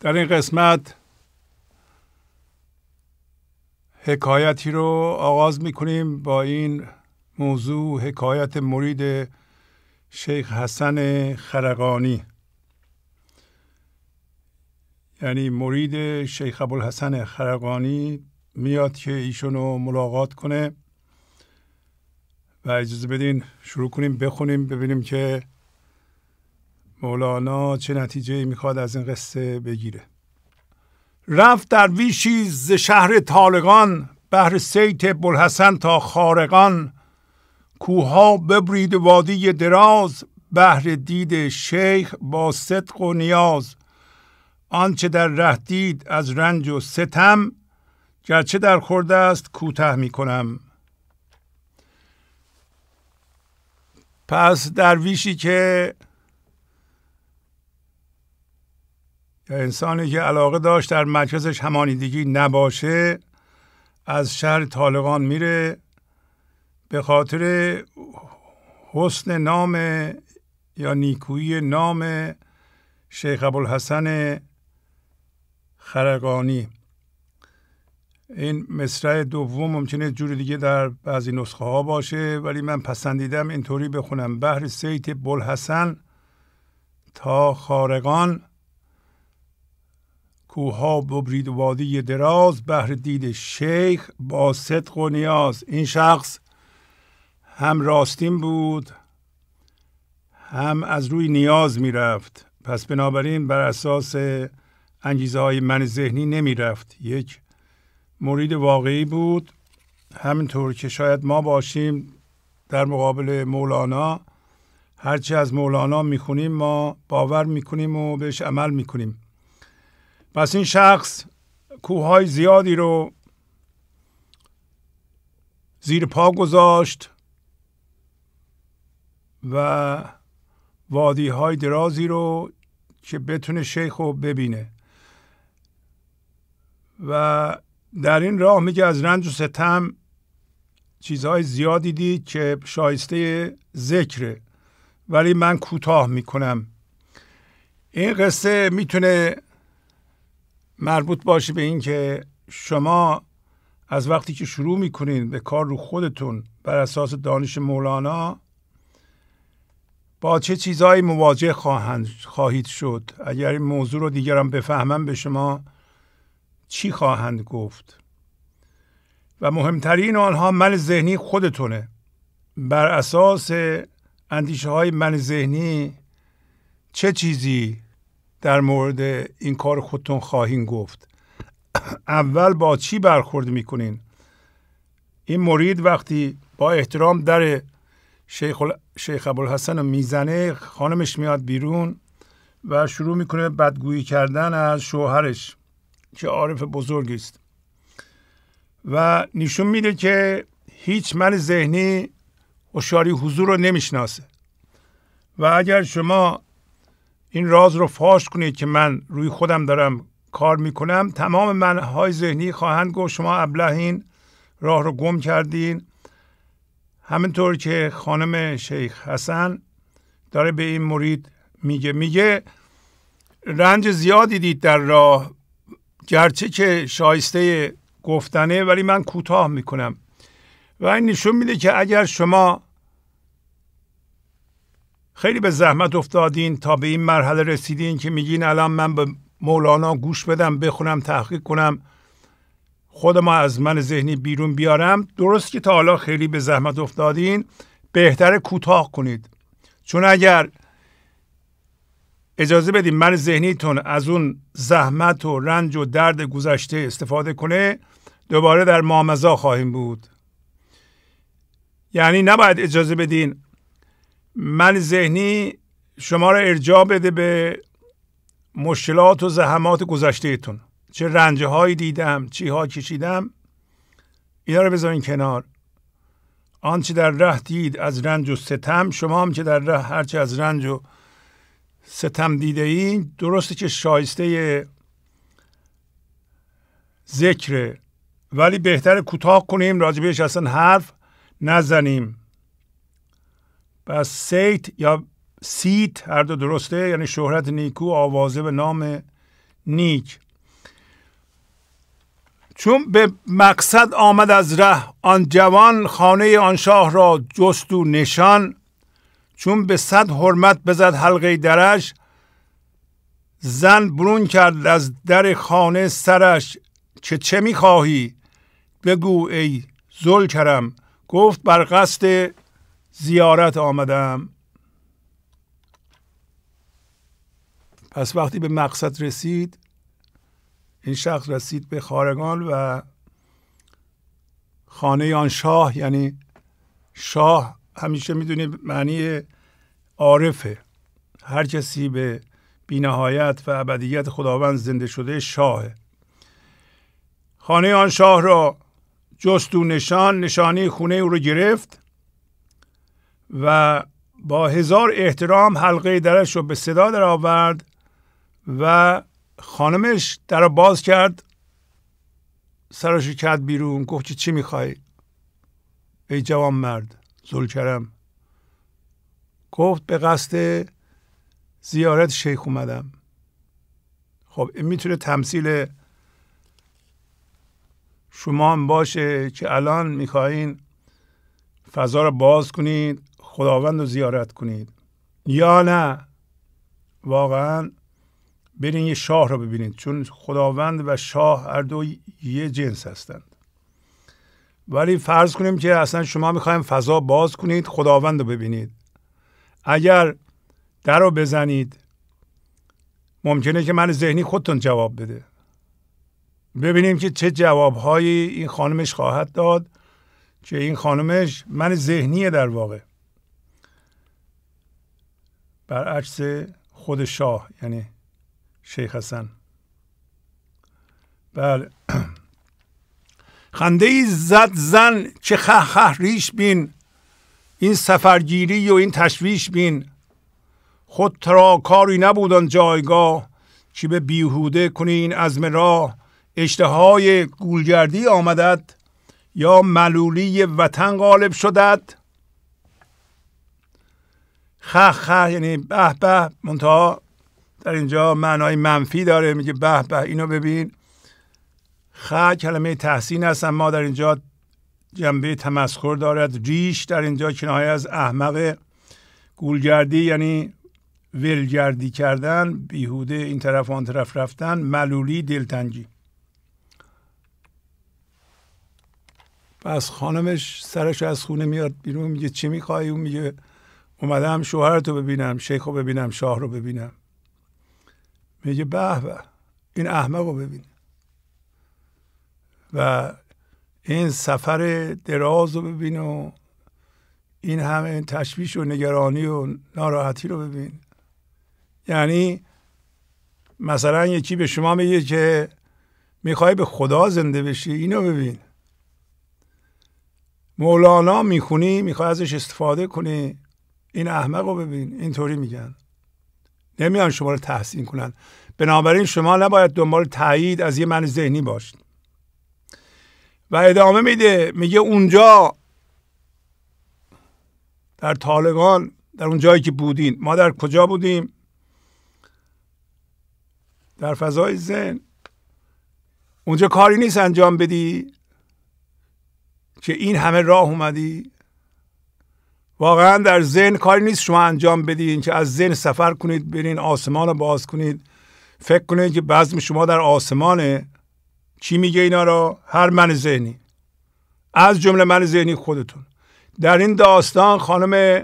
در این قسمت حکایتی رو آغاز میکنیم با این موضوع حکایت مرید شیخ حسن خرقانی یعنی مرید شیخ ابوالحسن خرقانی میاد که ایشون رو ملاقات کنه و اجازه بدین شروع کنیم بخونیم ببینیم که مولانا چه نتیجه میخواد از این قصه بگیره رفت درویشی ز شهر طالقان بهر سیت بلحسن تا خارقان کوها ببرید وادی دراز بهر دید شیخ با صدق و نیاز آنچه در ره دید از رنج و ستم گرچه در خورده است کوته می کنم پس درویشی که انسانی که علاقه داشت در مرکزش همانیدگی نباشه از شهر طالقان میره به خاطر حسن نام یا نیکویی نام شیخ ابوالحسن خرقانی این مصرع دوم ممکنه جور دیگه در بعضی نسخه ها باشه ولی من پسندیدم اینطوری بخونم بهر سیت بلحسن تا خارقان کوها ببرید و وادی دراز بهر دید شیخ با صدق و نیاز این شخص هم راستین بود هم از روی نیاز میرفت پس بنابراین بر اساس انگیزه های من ذهنی نمیرفت یک مورید واقعی بود همینطور که شاید ما باشیم در مقابل مولانا هرچی از مولانا خونیم ما باور میکنیم و بهش عمل میکنیم پس این شخص کوههای زیادی رو زیر پا گذاشت و وادی های درازی رو که بتونه شیخ رو ببینه و در این راه میگه از رنج و ستم چیزهای زیادی دید که شایسته ذکره ولی من کوتاه میکنم این قصه میتونه مربوط باشه به اینکه شما از وقتی که شروع میکنین به کار رو خودتون بر اساس دانش مولانا با چه چیزهایی مواجه خواهند خواهید شد اگر این موضوع رو دیگران بفهمم به شما چی خواهند گفت و مهمترین آنها من ذهنی خودتونه بر اساس اندیشه های من ذهنی چه چیزی در مورد این کار خودتون خواهیم گفت اول با چی برخورد میکنین این مرید وقتی با احترام در شیخ, ال... شیخ ابوالحسن رو میزنه خانمش میاد بیرون و شروع میکنه بدگویی کردن از شوهرش که عارف بزرگی است و نشون میده که هیچ من ذهنی اشاری حضور رو نمیشناسه و اگر شما این راز رو فاش کنید که من روی خودم دارم کار میکنم تمام منهای ذهنی خواهند گفت شما این راه رو گم کردین همینطور که خانم شیخ حسن داره به این مرید میگه میگه رنج زیادی دید در راه گرچه که شایسته گفتنه ولی من کوتاه میکنم و این نشون میده که اگر شما خیلی به زحمت افتادین تا به این مرحله رسیدین که میگین الان من به مولانا گوش بدم بخونم تحقیق کنم خودما از من ذهنی بیرون بیارم درست که تا حالا خیلی به زحمت افتادین بهتر کوتاه کنید چون اگر اجازه بدیم من ذهنیتون از اون زحمت و رنج و درد گذشته استفاده کنه دوباره در مامزا خواهیم بود یعنی نباید اجازه بدین من ذهنی شما را ارجاع بده به مشکلات و زحمات گذشتهتون چه رنجه هایی دیدم چی ها کشیدم اینا رو بذارین کنار آنچه در ره دید از رنج و ستم شما هم که در ره هرچه از رنج و ستم دیده این درسته که شایسته ذکره ولی بهتر کوتاه کنیم راجبش اصلا حرف نزنیم و سیت یا سیت هر دو درسته یعنی شهرت نیکو آوازه به نام نیک چون به مقصد آمد از ره آن جوان خانه آن شاه را جست و نشان چون به صد حرمت بزد حلقه درش زن برون کرد از در خانه سرش چه چه میخواهی بگو ای زل کرم گفت بر قصد زیارت آمدم پس وقتی به مقصد رسید این شخص رسید به خارگان و خانه آن شاه یعنی شاه همیشه میدونی معنی عارفه هر کسی به بینهایت و ابدیت خداوند زنده شده شاهه خانه آن شاه را جست و نشان نشانی خونه او رو گرفت و با هزار احترام حلقه درش رو به صدا در آورد و خانمش در باز کرد سرش کرد بیرون گفت که چی میخوای ای جوان مرد زلکرم گفت به قصد زیارت شیخ اومدم خب این میتونه تمثیل شما هم باشه که الان میخواین فضا رو باز کنید خداوند رو زیارت کنید یا نه واقعا برین یه شاه رو ببینید چون خداوند و شاه هر دو یه جنس هستند ولی فرض کنیم که اصلا شما میخوایم فضا باز کنید خداوند رو ببینید اگر در رو بزنید ممکنه که من ذهنی خودتون جواب بده ببینیم که چه جوابهایی این خانمش خواهد داد که این خانمش من ذهنیه در واقع برعکس خود شاه یعنی شیخ حسن بله خنده ای زد زن چه خه ریش بین این سفرگیری و این تشویش بین خود ترا کاری نبودن جایگاه چی به بیهوده کنی این عزم راه اشتهای گولگردی آمدد یا ملولی وطن غالب شدد خخ خخ یعنی به به منتها در اینجا معنای منفی داره میگه به به اینو ببین خ کلمه تحسین است اما در اینجا جنبه تمسخر دارد ریش در اینجا کنایه از احمق گولگردی یعنی ولگردی کردن بیهوده این طرف و آن طرف رفتن ملولی دلتنگی پس خانمش سرش از خونه میاد بیرون میگه چی میخوای اون میگه اومدم شوهرت رو ببینم شیخ رو ببینم شاه رو ببینم میگه به به این احمق رو ببین و این سفر دراز رو ببین و این همه تشویش و نگرانی و ناراحتی رو ببین یعنی مثلا یکی به شما میگه که میخوای به خدا زنده بشی اینو ببین مولانا میخونی میخوای ازش استفاده کنی این احمق رو ببین اینطوری میگن نمیان شما رو تحسین کنن بنابراین شما نباید دنبال تایید از یه من ذهنی باشید و ادامه میده میگه اونجا در طالقان در اون جایی که بودین ما در کجا بودیم در فضای ذهن اونجا کاری نیست انجام بدی که این همه راه اومدی واقعا در ذهن کاری نیست شما انجام بدین که از ذهن سفر کنید برین آسمان رو باز کنید فکر کنید که بزم شما در آسمانه چی میگه اینا را هر من ذهنی از جمله من ذهنی خودتون در این داستان خانم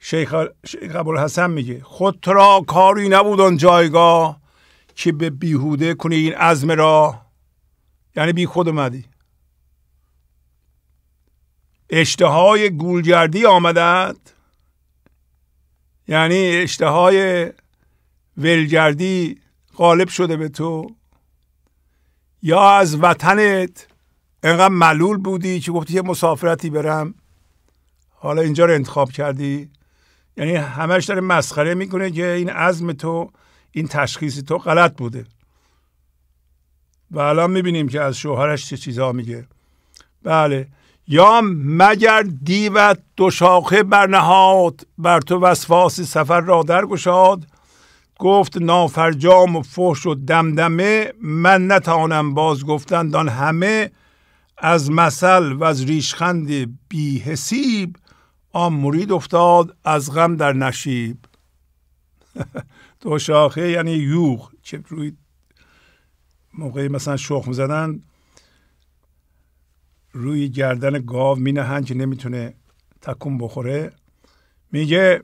شیخ, شیخ حسن میگه خود را کاری نبود اون جایگاه که به بیهوده کنی این عزم را یعنی بی خود اشتهای گولگردی آمدند یعنی اشتهای ولگردی غالب شده به تو یا از وطنت انقدر ملول بودی که گفتی یه مسافرتی برم حالا اینجا رو انتخاب کردی یعنی همش داره مسخره میکنه که این عزم تو این تشخیص تو غلط بوده و الان میبینیم که از شوهرش چه چیزها میگه بله یا مگر دیوت دو شاخه برنهاد بر تو وسواس سفر را درگشاد گفت نافرجام و فحش و دمدمه من نتانم باز گفتند آن همه از مثل و از ریشخند بی حسیب آن مرید افتاد از غم در نشیب دو شاخه یعنی یوغ چه روی موقعی مثلا شخم زدن روی گردن گاو می نهند که نمیتونه تکون بخوره میگه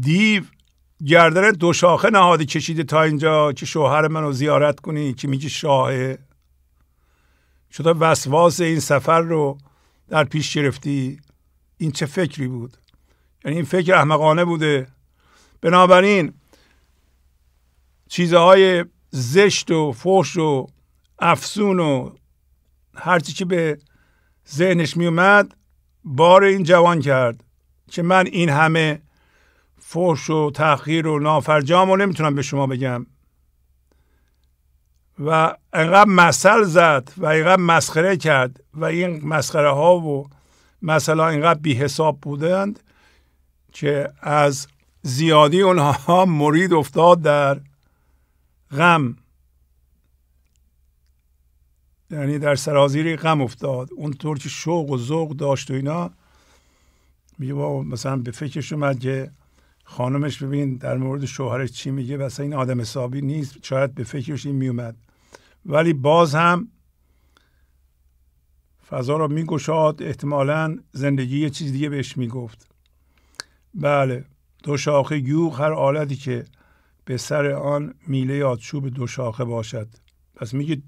دیو گردن دو شاخه نهادی کشیده تا اینجا که شوهر منو زیارت کنی که میگه شاهه شده وسواس این سفر رو در پیش گرفتی این چه فکری بود یعنی این فکر احمقانه بوده بنابراین چیزهای زشت و فوش و افسون و هرچی که به ذهنش میومد بار این جوان کرد که من این همه فرش و تحقیر و نافرجام رو نمیتونم به شما بگم و اینقدر مسل زد و اینقدر مسخره کرد و این مسخره ها و مثلا اینقدر بی حساب بودند که از زیادی اونها مرید افتاد در غم یعنی در سرازیری غم افتاد اونطور که شوق و ذوق داشت و اینا میگه با مثلا به فکرش اومد که خانمش ببین در مورد شوهرش چی میگه و این آدم حسابی نیست شاید به فکرش این میومد ولی باز هم فضا را میگشاد احتمالا زندگی یه چیز دیگه بهش میگفت بله دو شاخه یوغ هر آلتی که به سر آن میله یادشوب دو شاخه باشد پس میگه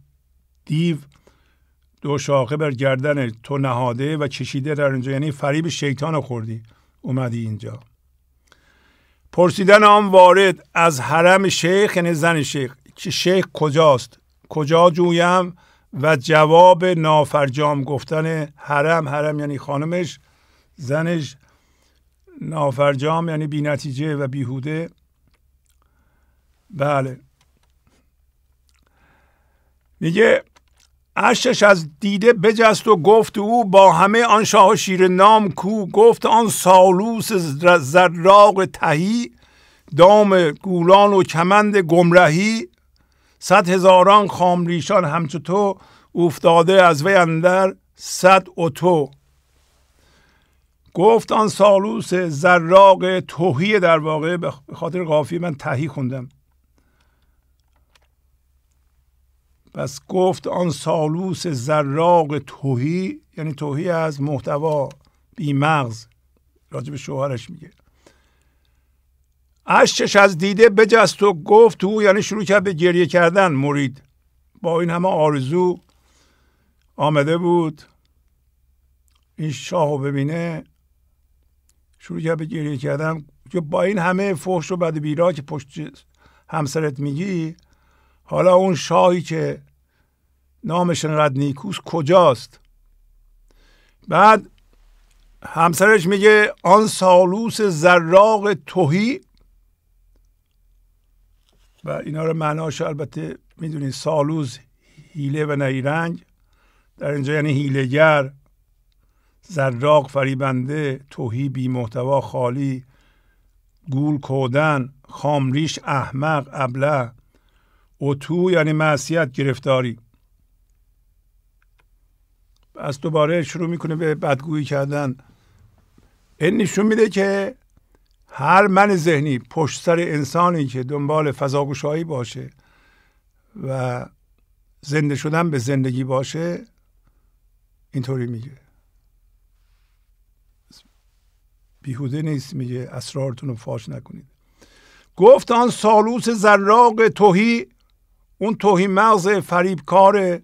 دیو دو شاخه بر گردن تو نهاده و چشیده در اینجا یعنی فریب شیطان خوردی اومدی اینجا پرسیدن آن وارد از حرم شیخ یعنی زن شیخ که شیخ کجاست کجا جویم و جواب نافرجام گفتن حرم حرم یعنی خانمش زنش نافرجام یعنی بی نتیجه و بیهوده بله میگه اشش از دیده بجست و گفت او با همه آن شاه شیر نام کو گفت آن سالوس زراق تهی دام گولان و کمند گمرهی صد هزاران خامریشان همچو تو افتاده از وی اندر صد اتو گفت آن سالوس زراق توهی در واقع به خاطر قافی من تهی خوندم پس گفت آن سالوس زراق توهی یعنی توهی از محتوا بی مغز راجب شوهرش میگه اشکش از دیده بجست و گفت او یعنی شروع کرد به گریه کردن مرید با این همه آرزو آمده بود این شاهو ببینه شروع کرد به گریه کردن که با این همه فحش و بد بیرا که پشت همسرت میگی حالا اون شاهی که نامش انقدر نیکوس کجاست بعد همسرش میگه آن سالوس زراق توهی و اینا رو معناش البته میدونید سالوس هیله و نیرنگ در اینجا یعنی هیلگر زراق فریبنده توهی بی محتوا خالی گول کودن خامریش احمق ابله اتو یعنی معصیت گرفتاری از دوباره شروع میکنه به بدگویی کردن این نشون میده که هر من ذهنی پشت سر انسانی که دنبال فضاگوشایی باشه و زنده شدن به زندگی باشه اینطوری میگه بیهوده نیست میگه اسرارتون رو فاش نکنید گفت آن سالوس زراق توهی اون توهی مغز فریبکار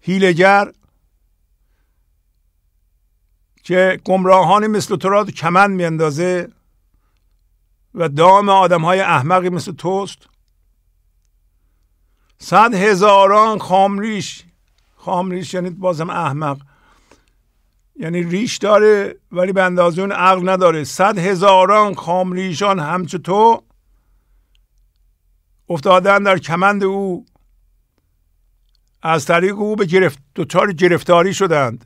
هیلگر که گمراهانی مثل تو را کمن میاندازه و دام آدم های احمقی مثل توست صد هزاران خامریش خامریش یعنی بازم احمق یعنی ریش داره ولی به اندازه اون عقل نداره صد هزاران خامریشان همچه تو افتادن در کمند او از طریق او به گرفت دوچار گرفتاری شدند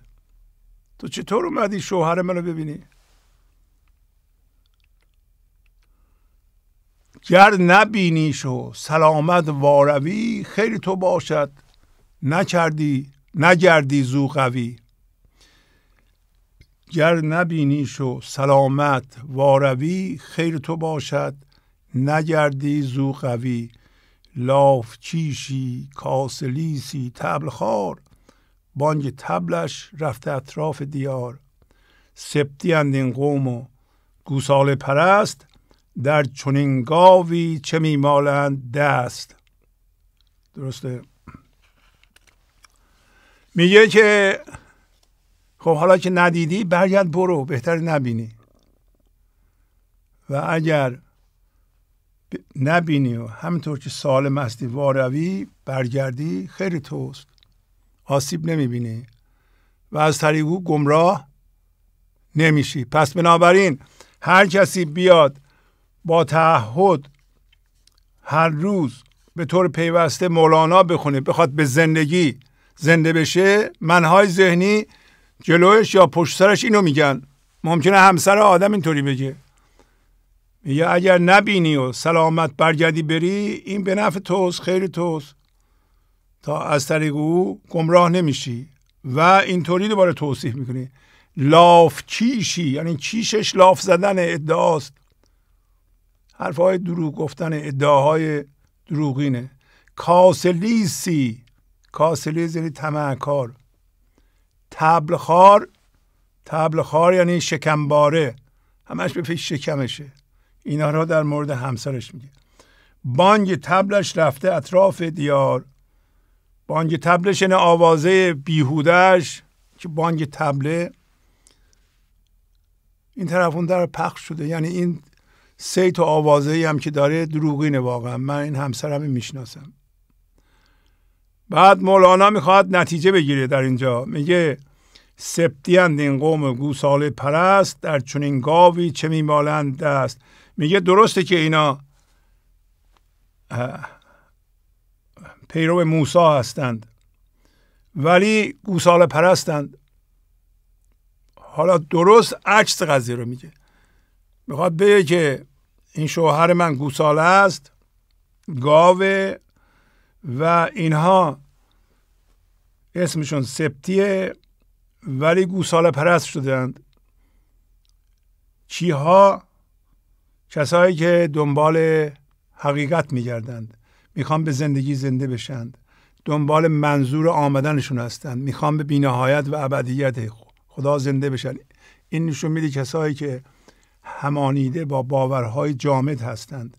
تو چطور اومدی شوهر منو ببینی گر نبینی شو سلامت واروی خیلی تو باشد نکردی نگردی زو قوی گر نبینیش سلامت واروی خیر تو باشد نگردی زو قوی لاف چیشی کاسلیسی تبلخار خار بانگ تبلش رفته اطراف دیار سبتی اندین قوم و گوسال پرست در چنین گاوی چه میمالند دست درسته میگه که خب حالا که ندیدی برگرد برو بهتر نبینی و اگر نبینی و همینطور که سالم هستی واروی برگردی خیلی توست آسیب نمیبینی و از طریق او گمراه نمیشی پس بنابراین هر کسی بیاد با تعهد هر روز به طور پیوسته مولانا بخونه بخواد به زندگی زنده بشه منهای ذهنی جلوش یا پشت سرش اینو میگن ممکنه همسر آدم اینطوری بگه یا اگر نبینی و سلامت برگردی بری این به نفع توست خیر توست تا از طریق او گمراه نمیشی و اینطوری دوباره توصیح میکنی لاف چیشی؟ یعنی چیشش لاف زدن ادعاست حرفهای دروغ گفتن ادعاهای دروغینه کاسلیسی کاسلیس یعنی تمعکار تبلخار تبلخار یعنی شکمباره همش به فکر شکمشه اینا رو در مورد همسرش میگه بانگ تبلش رفته اطراف دیار بانگ تبلش این یعنی آوازه بیهودش که بانگ تبله این طرف در پخش شده یعنی این سیت و آوازه هم که داره دروغینه واقعا من این همسرم میشناسم بعد مولانا میخواد نتیجه بگیره در اینجا میگه سپتیند این قوم گوساله پرست در چنین گاوی چه میمالند دست میگه درسته که اینا پیرو موسا هستند ولی گوساله پرستند حالا درست عکس قضیه رو میگه میخواد بگه که این شوهر من گوساله است گاوه و اینها اسمشون سپتیه ولی گوساله پرست شدند چیها کسایی که دنبال حقیقت میگردند میخوان به زندگی زنده بشند دنبال منظور آمدنشون هستند میخوان به بینهایت و ابدیت خدا زنده بشن این نشون میده کسایی که همانیده با باورهای جامد هستند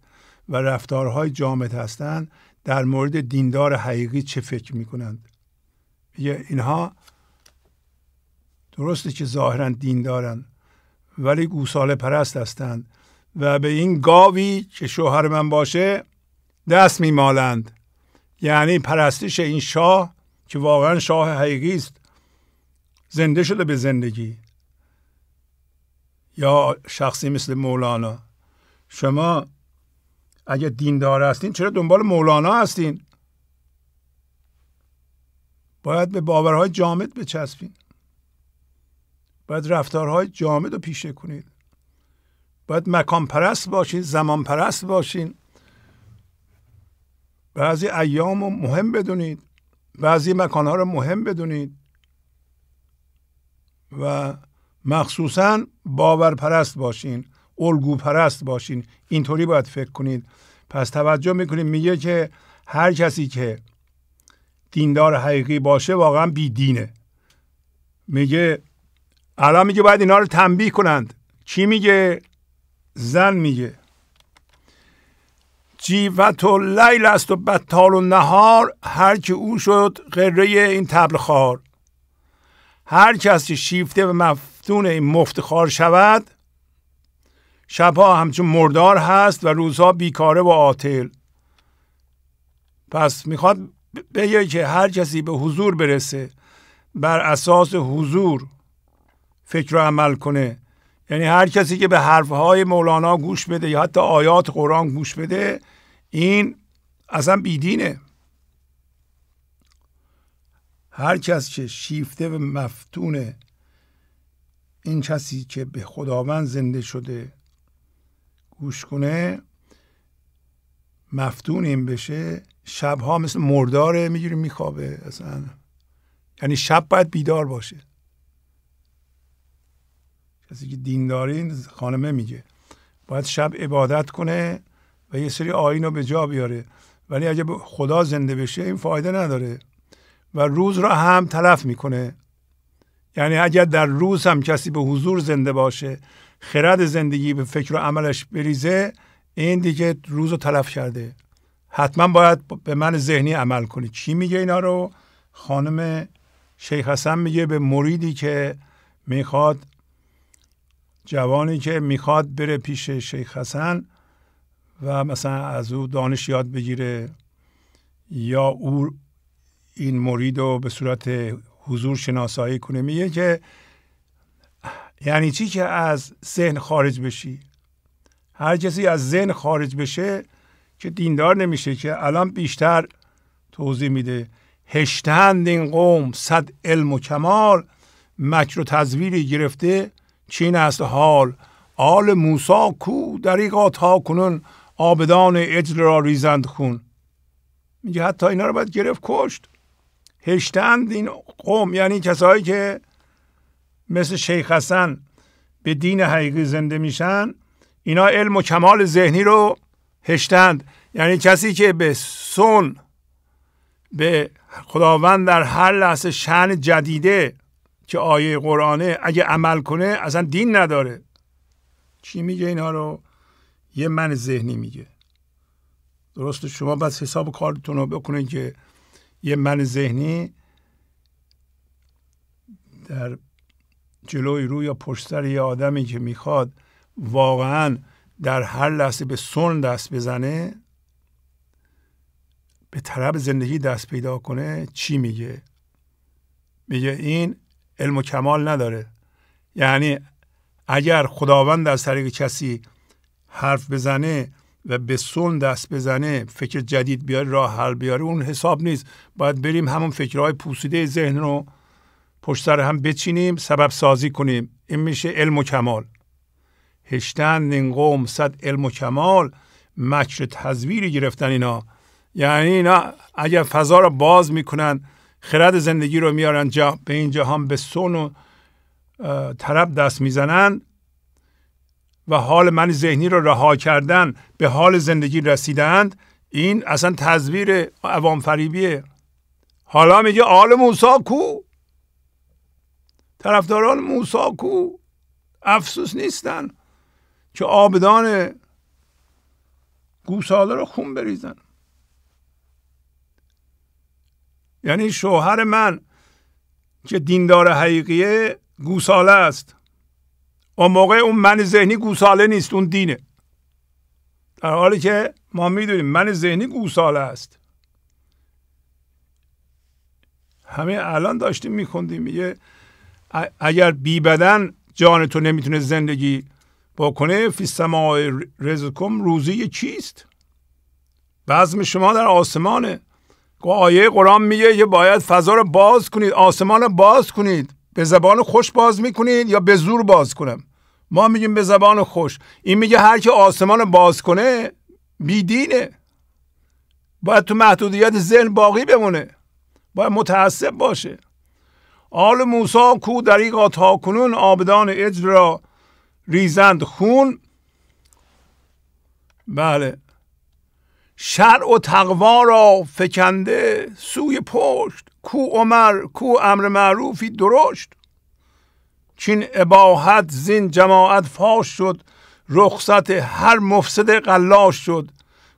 و رفتارهای جامد هستند در مورد دیندار حقیقی چه فکر میکنند میگه اینها درسته که ظاهرا دین دارن ولی گوساله پرست هستند و به این گاوی که شوهر من باشه دست میمالند یعنی پرستش این شاه که واقعا شاه حقیقی است زنده شده به زندگی یا شخصی مثل مولانا شما اگه دیندار هستین چرا دنبال مولانا هستین باید به باورهای جامد بچسبین باید رفتارهای جامد رو پیشه کنید باید مکان پرست باشین زمان پرست باشین بعضی ایام رو مهم بدونید بعضی مکان ها رو مهم بدونید و مخصوصا پرست باشین الگو پرست باشین اینطوری باید فکر کنید پس توجه میکنید میگه که هر کسی که دیندار حقیقی باشه واقعا بی دینه میگه الان میگه باید اینا رو تنبیه کنند چی میگه زن میگه جیوت و لیل است و بتال و نهار هر که او شد قره این تبل خار هر کسی شیفته و مفتون این مفت خار شود شبها همچون مردار هست و روزها بیکاره و عاطل پس میخواد بگه که هر کسی به حضور برسه بر اساس حضور فکر و عمل کنه یعنی هر کسی که به حرفهای مولانا گوش بده یا حتی آیات قرآن گوش بده این اصلا بیدینه هر کس که شیفته و مفتونه این کسی که به خداوند زنده شده گوش کنه مفتون این بشه شبها مثل مرداره میگیری میخوابه اصلا یعنی شب باید بیدار باشه کسی که دین دارین خانمه میگه باید شب عبادت کنه و یه سری آین رو به جا بیاره ولی اگه خدا زنده بشه این فایده نداره و روز را هم تلف میکنه یعنی اگر در روز هم کسی به حضور زنده باشه خرد زندگی به فکر و عملش بریزه این دیگه روز رو تلف کرده حتما باید به من ذهنی عمل کنی چی میگه اینا رو خانم شیخ حسن میگه به مریدی که میخواد جوانی که میخواد بره پیش شیخ حسن و مثلا از او دانش یاد بگیره یا او این مرید رو به صورت حضور شناسایی کنه میگه که یعنی چی که از ذهن خارج بشی هر کسی از ذهن خارج بشه که دیندار نمیشه که الان بیشتر توضیح میده هشتند این قوم صد علم و کمال مکر و تزویری گرفته چین است حال آل موسا کو دریقا تا کنون آبدان اجل را ریزند خون میگه حتی اینا رو باید گرفت کشت هشتند این قوم یعنی کسایی که مثل شیخ حسن به دین حقیقی زنده میشن اینا علم و کمال ذهنی رو هشتند یعنی کسی که به سن به خداوند در هر لحظه شن جدیده که آیه قرآنه اگه عمل کنه اصلا دین نداره چی میگه اینها رو یه من ذهنی میگه درسته شما بس حساب کارتون رو بکنید که یه من ذهنی در جلوی روی یا پشتر یه آدمی که میخواد واقعا در هر لحظه به سن دست بزنه به طرف زندگی دست پیدا کنه چی میگه میگه این علم و کمال نداره یعنی اگر خداوند از طریق کسی حرف بزنه و به سون دست بزنه فکر جدید بیاره راه حل بیاره اون حساب نیست باید بریم همون فکرهای پوسیده ذهن رو پشت سر هم بچینیم سبب سازی کنیم این میشه علم و کمال هشتن این قوم صد علم و کمال مکر تزویری گرفتن اینا یعنی اینا اگر فضا رو باز میکنن خرد زندگی رو میارن جا به این جهان به سون و طرب دست میزنن و حال من ذهنی رو رها کردن به حال زندگی رسیدند این اصلا تصویر عوام فریبیه حالا میگه آل موسا کو طرفداران موسا کو افسوس نیستن که آبدان گوساله رو خون بریزن یعنی شوهر من که دیندار حقیقیه گوساله است اون موقع اون من ذهنی گوساله نیست اون دینه در حالی که ما میدونیم من ذهنی گوساله است همه الان داشتیم میخوندیم میگه اگر بی بدن جان تو نمیتونه زندگی بکنه فی سماع رزکم روزی چیست بزم شما در آسمانه آیه قرآن میگه که باید فضا رو باز کنید آسمان رو باز کنید به زبان خوش باز میکنید یا به زور باز کنم ما میگیم به زبان خوش این میگه هر که آسمان رو باز کنه بیدینه باید تو محدودیت ذهن باقی بمونه باید متعصب باشه آل موسا کو دریقا تا کنون آبدان اجرا ریزند خون بله شرع و تقوا را فکنده سوی پشت کو عمر کو امر معروفی درشت چین اباحت زین جماعت فاش شد رخصت هر مفسد قلاش شد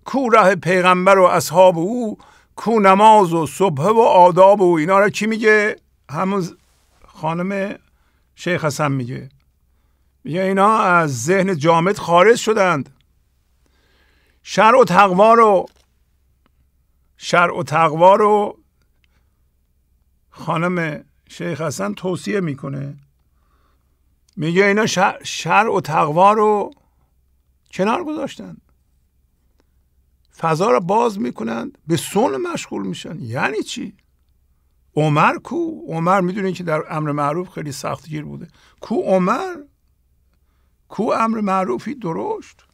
کو ره پیغمبر و اصحاب او کو نماز و صبح و آداب او اینا را چی میگه همون خانم شیخ حسن میگه میگه اینا از ذهن جامد خارج شدند شرع و تقوا رو شرع و تقوا رو خانم شیخ حسن توصیه میکنه میگه اینا شرع, و تقوا رو کنار گذاشتن فضا رو باز میکنند به سن مشغول میشن یعنی چی عمر کو عمر میدونین که در امر معروف خیلی سختگیر بوده کو عمر کو امر معروفی درشت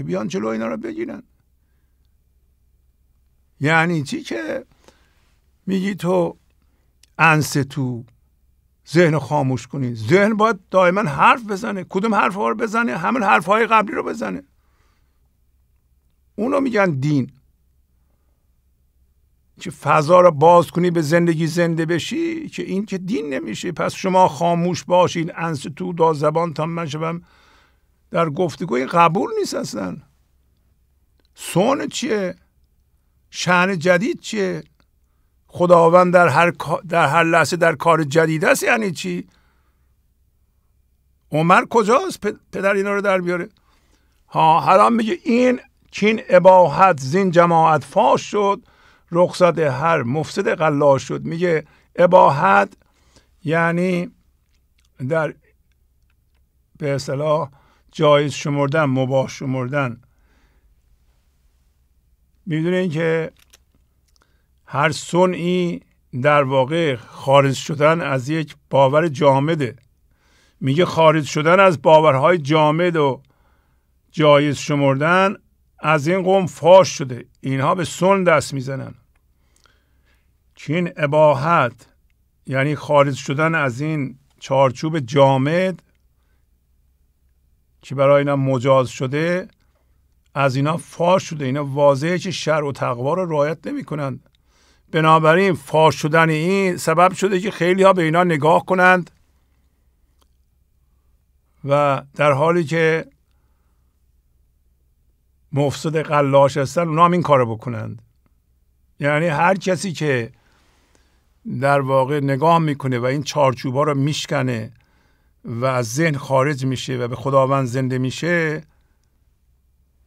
که بیان جلو اینا رو بگیرن یعنی چی که میگی تو انس تو ذهن خاموش کنی ذهن باید دائما حرف بزنه کدوم حرف ها رو بزنه همون حرف های قبلی رو بزنه اونو میگن دین که فضا رو باز کنی به زندگی زنده بشی که این که دین نمیشه پس شما خاموش باشین انس تو دا زبان تا من شبم در این قبول نیست اصلا سون چیه شعن جدید چیه خداوند در هر, در هر لحظه در کار جدید است یعنی چی عمر کجاست پدر اینا رو در بیاره ها حرام میگه این چین اباحت زین جماعت فاش شد رخصت هر مفسد قلا شد میگه اباحت یعنی در به اصطلاح جایز شمردن مباه شمردن میدونین که هر سنعی در واقع خارج شدن از یک باور جامده میگه خارج شدن از باورهای جامد و جایز شمردن از این قوم فاش شده اینها به سن دست میزنن چین اباحت یعنی خارج شدن از این چارچوب جامد که برای اینا مجاز شده از اینا فاش شده اینا واضحه که شر و تقوا رو رعایت نمیکنند بنابراین فاش شدن این سبب شده که خیلی ها به اینا نگاه کنند و در حالی که مفسد قلاش هستن اونا هم این کارو بکنند یعنی هر کسی که در واقع نگاه میکنه و این چارچوبا رو میشکنه و از ذهن خارج میشه و به خداوند زنده میشه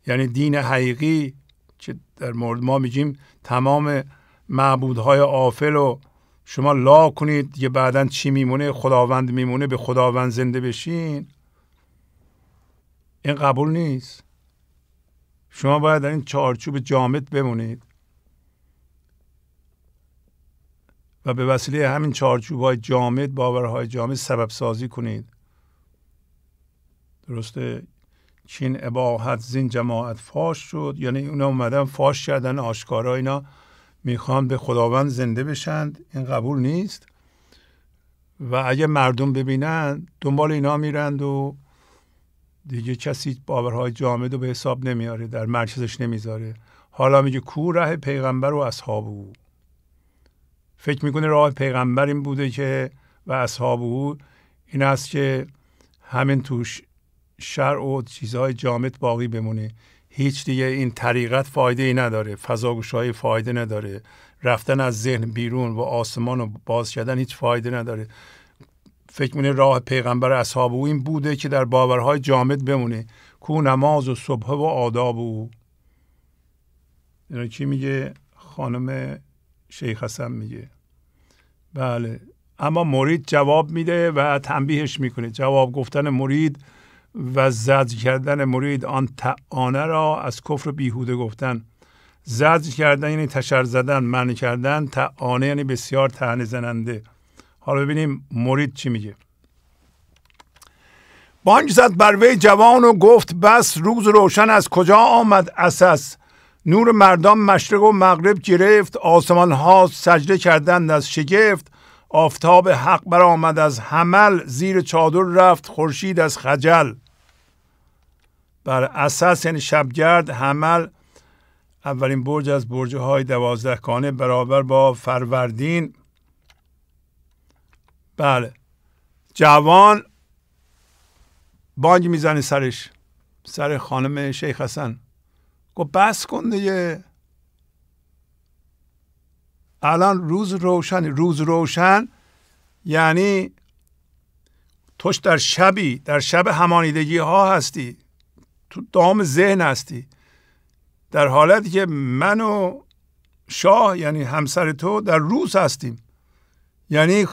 یعنی دین حقیقی که در مورد ما میگیم تمام معبودهای آفل و شما لا کنید یه بعدا چی میمونه خداوند میمونه به خداوند زنده بشین این قبول نیست شما باید در این چارچوب جامد بمونید و به وسیله همین چارچوبای جامد باورهای جامد سبب سازی کنید درسته چین اباحت زین جماعت فاش شد یعنی اونا اومدن فاش کردن آشکارا اینا میخوان به خداوند زنده بشند این قبول نیست و اگه مردم ببینند دنبال اینا میرند و دیگه کسی باورهای جامد رو به حساب نمیاره در مرکزش نمیذاره حالا میگه کو ره پیغمبر و اصحاب او فکر میکنه راه پیغمبر این بوده که و اصحاب او این است که همین توش شرع و چیزهای جامد باقی بمونه هیچ دیگه این طریقت فایده ای نداره فضاگوشایی فایده نداره رفتن از ذهن بیرون و آسمان رو باز کردن هیچ فایده نداره فکر میکنه راه پیغمبر اصحاب او این بوده که در باورهای جامد بمونه کو نماز و صبح و آداب او اینا چی میگه خانم شیخ حسن میگه بله اما مرید جواب میده و تنبیهش میکنه جواب گفتن مرید و زجر کردن مرید آن تعانه را از کفر بیهوده گفتن زجر کردن یعنی تشر زدن معنی کردن تعانه یعنی بسیار تهنه زننده حالا ببینیم مرید چی میگه بانج زد بر وی جوان و گفت بس روز روشن از کجا آمد اساس نور مردم مشرق و مغرب گرفت آسمان ها سجده کردند از شگفت آفتاب حق برآمد از حمل زیر چادر رفت خورشید از خجل بر اساس یعنی شبگرد حمل اولین برج از برج های کانه برابر با فروردین بله جوان بانگ میزنه سرش سر خانم شیخ حسن گفت بس کن دیگه الان روز روشن روز روشن یعنی توش در شبی در شب همانیدگی ها هستی تو دام ذهن هستی در حالتی که من و شاه یعنی همسر تو در روز هستیم یعنی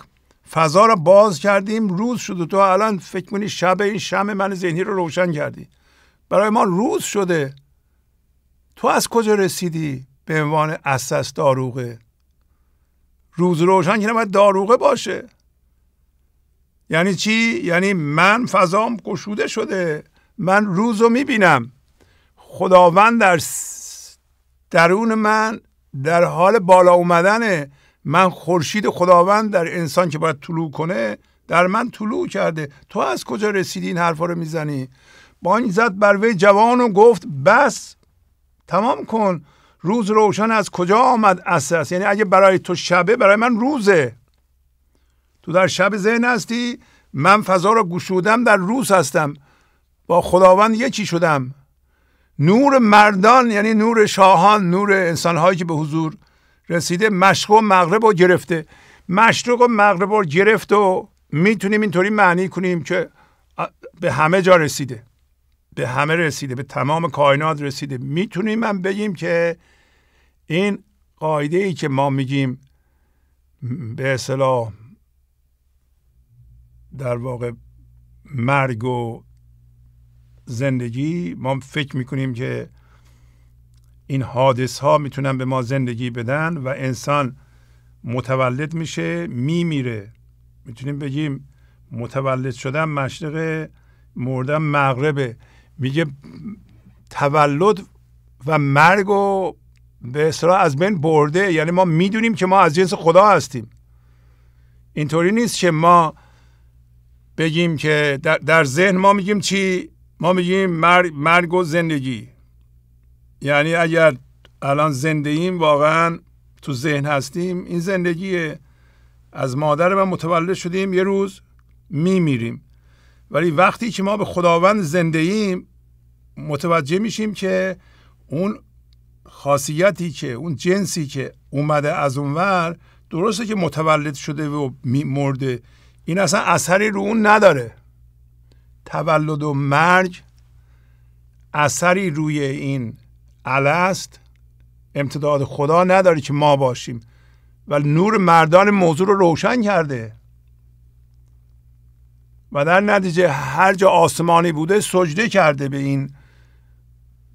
فضا رو باز کردیم روز شد و تو الان فکر کنی شب این شم من ذهنی رو روشن کردی برای ما روز شده تو از کجا رسیدی به عنوان اساس داروغه روز روشن که نباید داروغه باشه یعنی چی؟ یعنی من فضام گشوده شده من روز رو میبینم خداوند در درون من در حال بالا اومدنه من خورشید خداوند در انسان که باید طلوع کنه در من طلوع کرده تو از کجا رسیدی این حرفا رو میزنی این زد بر وی جوان و گفت بس تمام کن روز روشن از کجا آمد اساس یعنی اگه برای تو شبه برای من روزه تو در شب ذهن هستی من فضا را گشودم در روز هستم با خداوند یکی شدم نور مردان یعنی نور شاهان نور انسانهایی که به حضور رسیده مشرق و مغرب رو گرفته مشرق و مغرب رو گرفت و میتونیم اینطوری معنی کنیم که به همه جا رسیده به همه رسیده به تمام کائنات رسیده میتونیم من بگیم که این قاعده ای که ما میگیم به اصطلاح در واقع مرگ و زندگی ما فکر میکنیم که این حادث ها میتونن به ما زندگی بدن و انسان متولد میشه میمیره میتونیم بگیم متولد شدن مشرق مردن مغربه میگه تولد و مرگ و به اصطلاح از بین برده یعنی ما میدونیم که ما از جنس خدا هستیم اینطوری نیست که ما بگیم که در, ذهن ما میگیم چی ما میگیم مرگ, مرگ و زندگی یعنی اگر الان زنده ایم واقعا تو ذهن هستیم این زندگی از مادر و متولد شدیم یه روز میمیریم ولی وقتی که ما به خداوند زنده ایم متوجه میشیم که اون خاصیتی که اون جنسی که اومده از اونور درسته که متولد شده و مرده این اصلا اثری رو اون نداره تولد و مرگ اثری روی این الست امتداد خدا نداره که ما باشیم و نور مردان موضوع رو روشن کرده و در نتیجه هر جا آسمانی بوده سجده کرده به این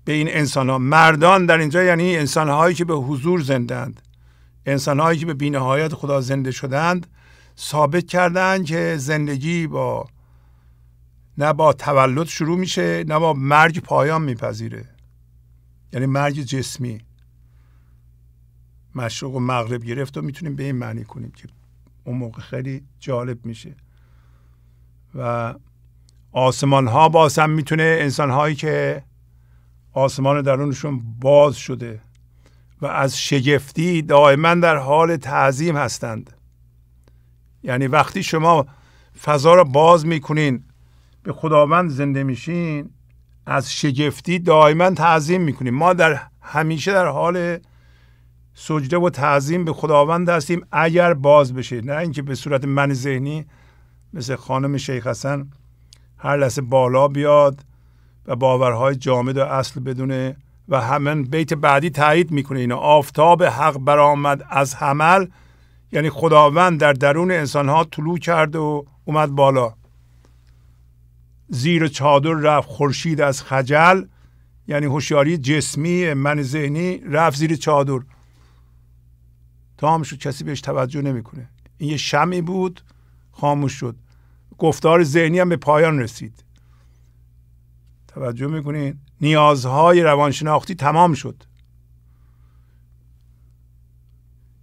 به این انسان ها مردان در اینجا یعنی انسان هایی که به حضور زندند انسان هایی که به بینهایت خدا زنده شدند ثابت کردند که زندگی با نه با تولد شروع میشه نه با مرگ پایان میپذیره یعنی مرگ جسمی مشرق و مغرب گرفت و میتونیم به این معنی کنیم که اون موقع خیلی جالب میشه و آسمان ها بازم میتونه انسان هایی که آسمان درونشون باز شده و از شگفتی دائما در حال تعظیم هستند یعنی وقتی شما فضا را باز میکنین به خداوند زنده میشین از شگفتی دائما تعظیم میکنیم ما در همیشه در حال سجده و تعظیم به خداوند هستیم اگر باز بشه نه اینکه به صورت من ذهنی مثل خانم شیخ حسن هر لحظه بالا بیاد و باورهای جامد و اصل بدونه و همین بیت بعدی تایید میکنه اینا آفتاب حق برآمد از حمل یعنی خداوند در درون انسانها طلوع کرد و اومد بالا زیر چادر رفت خورشید از خجل یعنی هوشیاری جسمی من ذهنی رفت زیر چادر تا شد کسی بهش توجه نمیکنه این یه شمعی بود خاموش شد گفتار ذهنی هم به پایان رسید توجه میکنین نیازهای روانشناختی تمام شد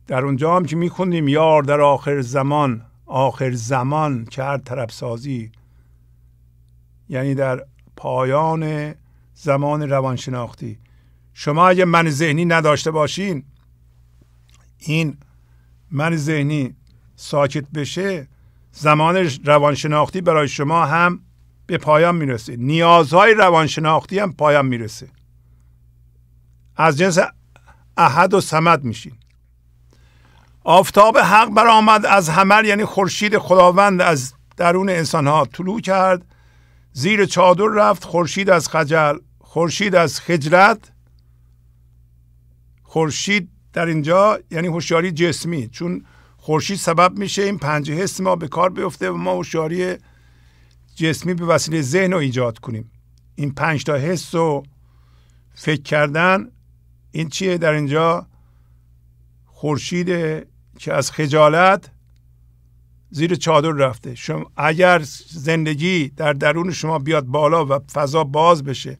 در اونجا هم که میخوندیم یار در آخر زمان آخر زمان کرد طرف سازی یعنی در پایان زمان روانشناختی شما اگه من ذهنی نداشته باشین این من ذهنی ساکت بشه زمان روانشناختی برای شما هم به پایان میرسه نیازهای روانشناختی هم پایان میرسه از جنس احد و سمد میشین آفتاب حق برآمد از همر یعنی خورشید خداوند از درون انسانها طلوع کرد زیر چادر رفت خورشید از خجل خورشید از خجلت خورشید در اینجا یعنی هوشیاری جسمی چون خورشید سبب میشه این پنج حس ما به کار بیفته و ما هوشیاری جسمی به وسیله ذهن رو ایجاد کنیم این پنج تا حس و فکر کردن این چیه در اینجا خورشید که از خجالت زیر چادر رفته شما اگر زندگی در درون شما بیاد بالا و فضا باز بشه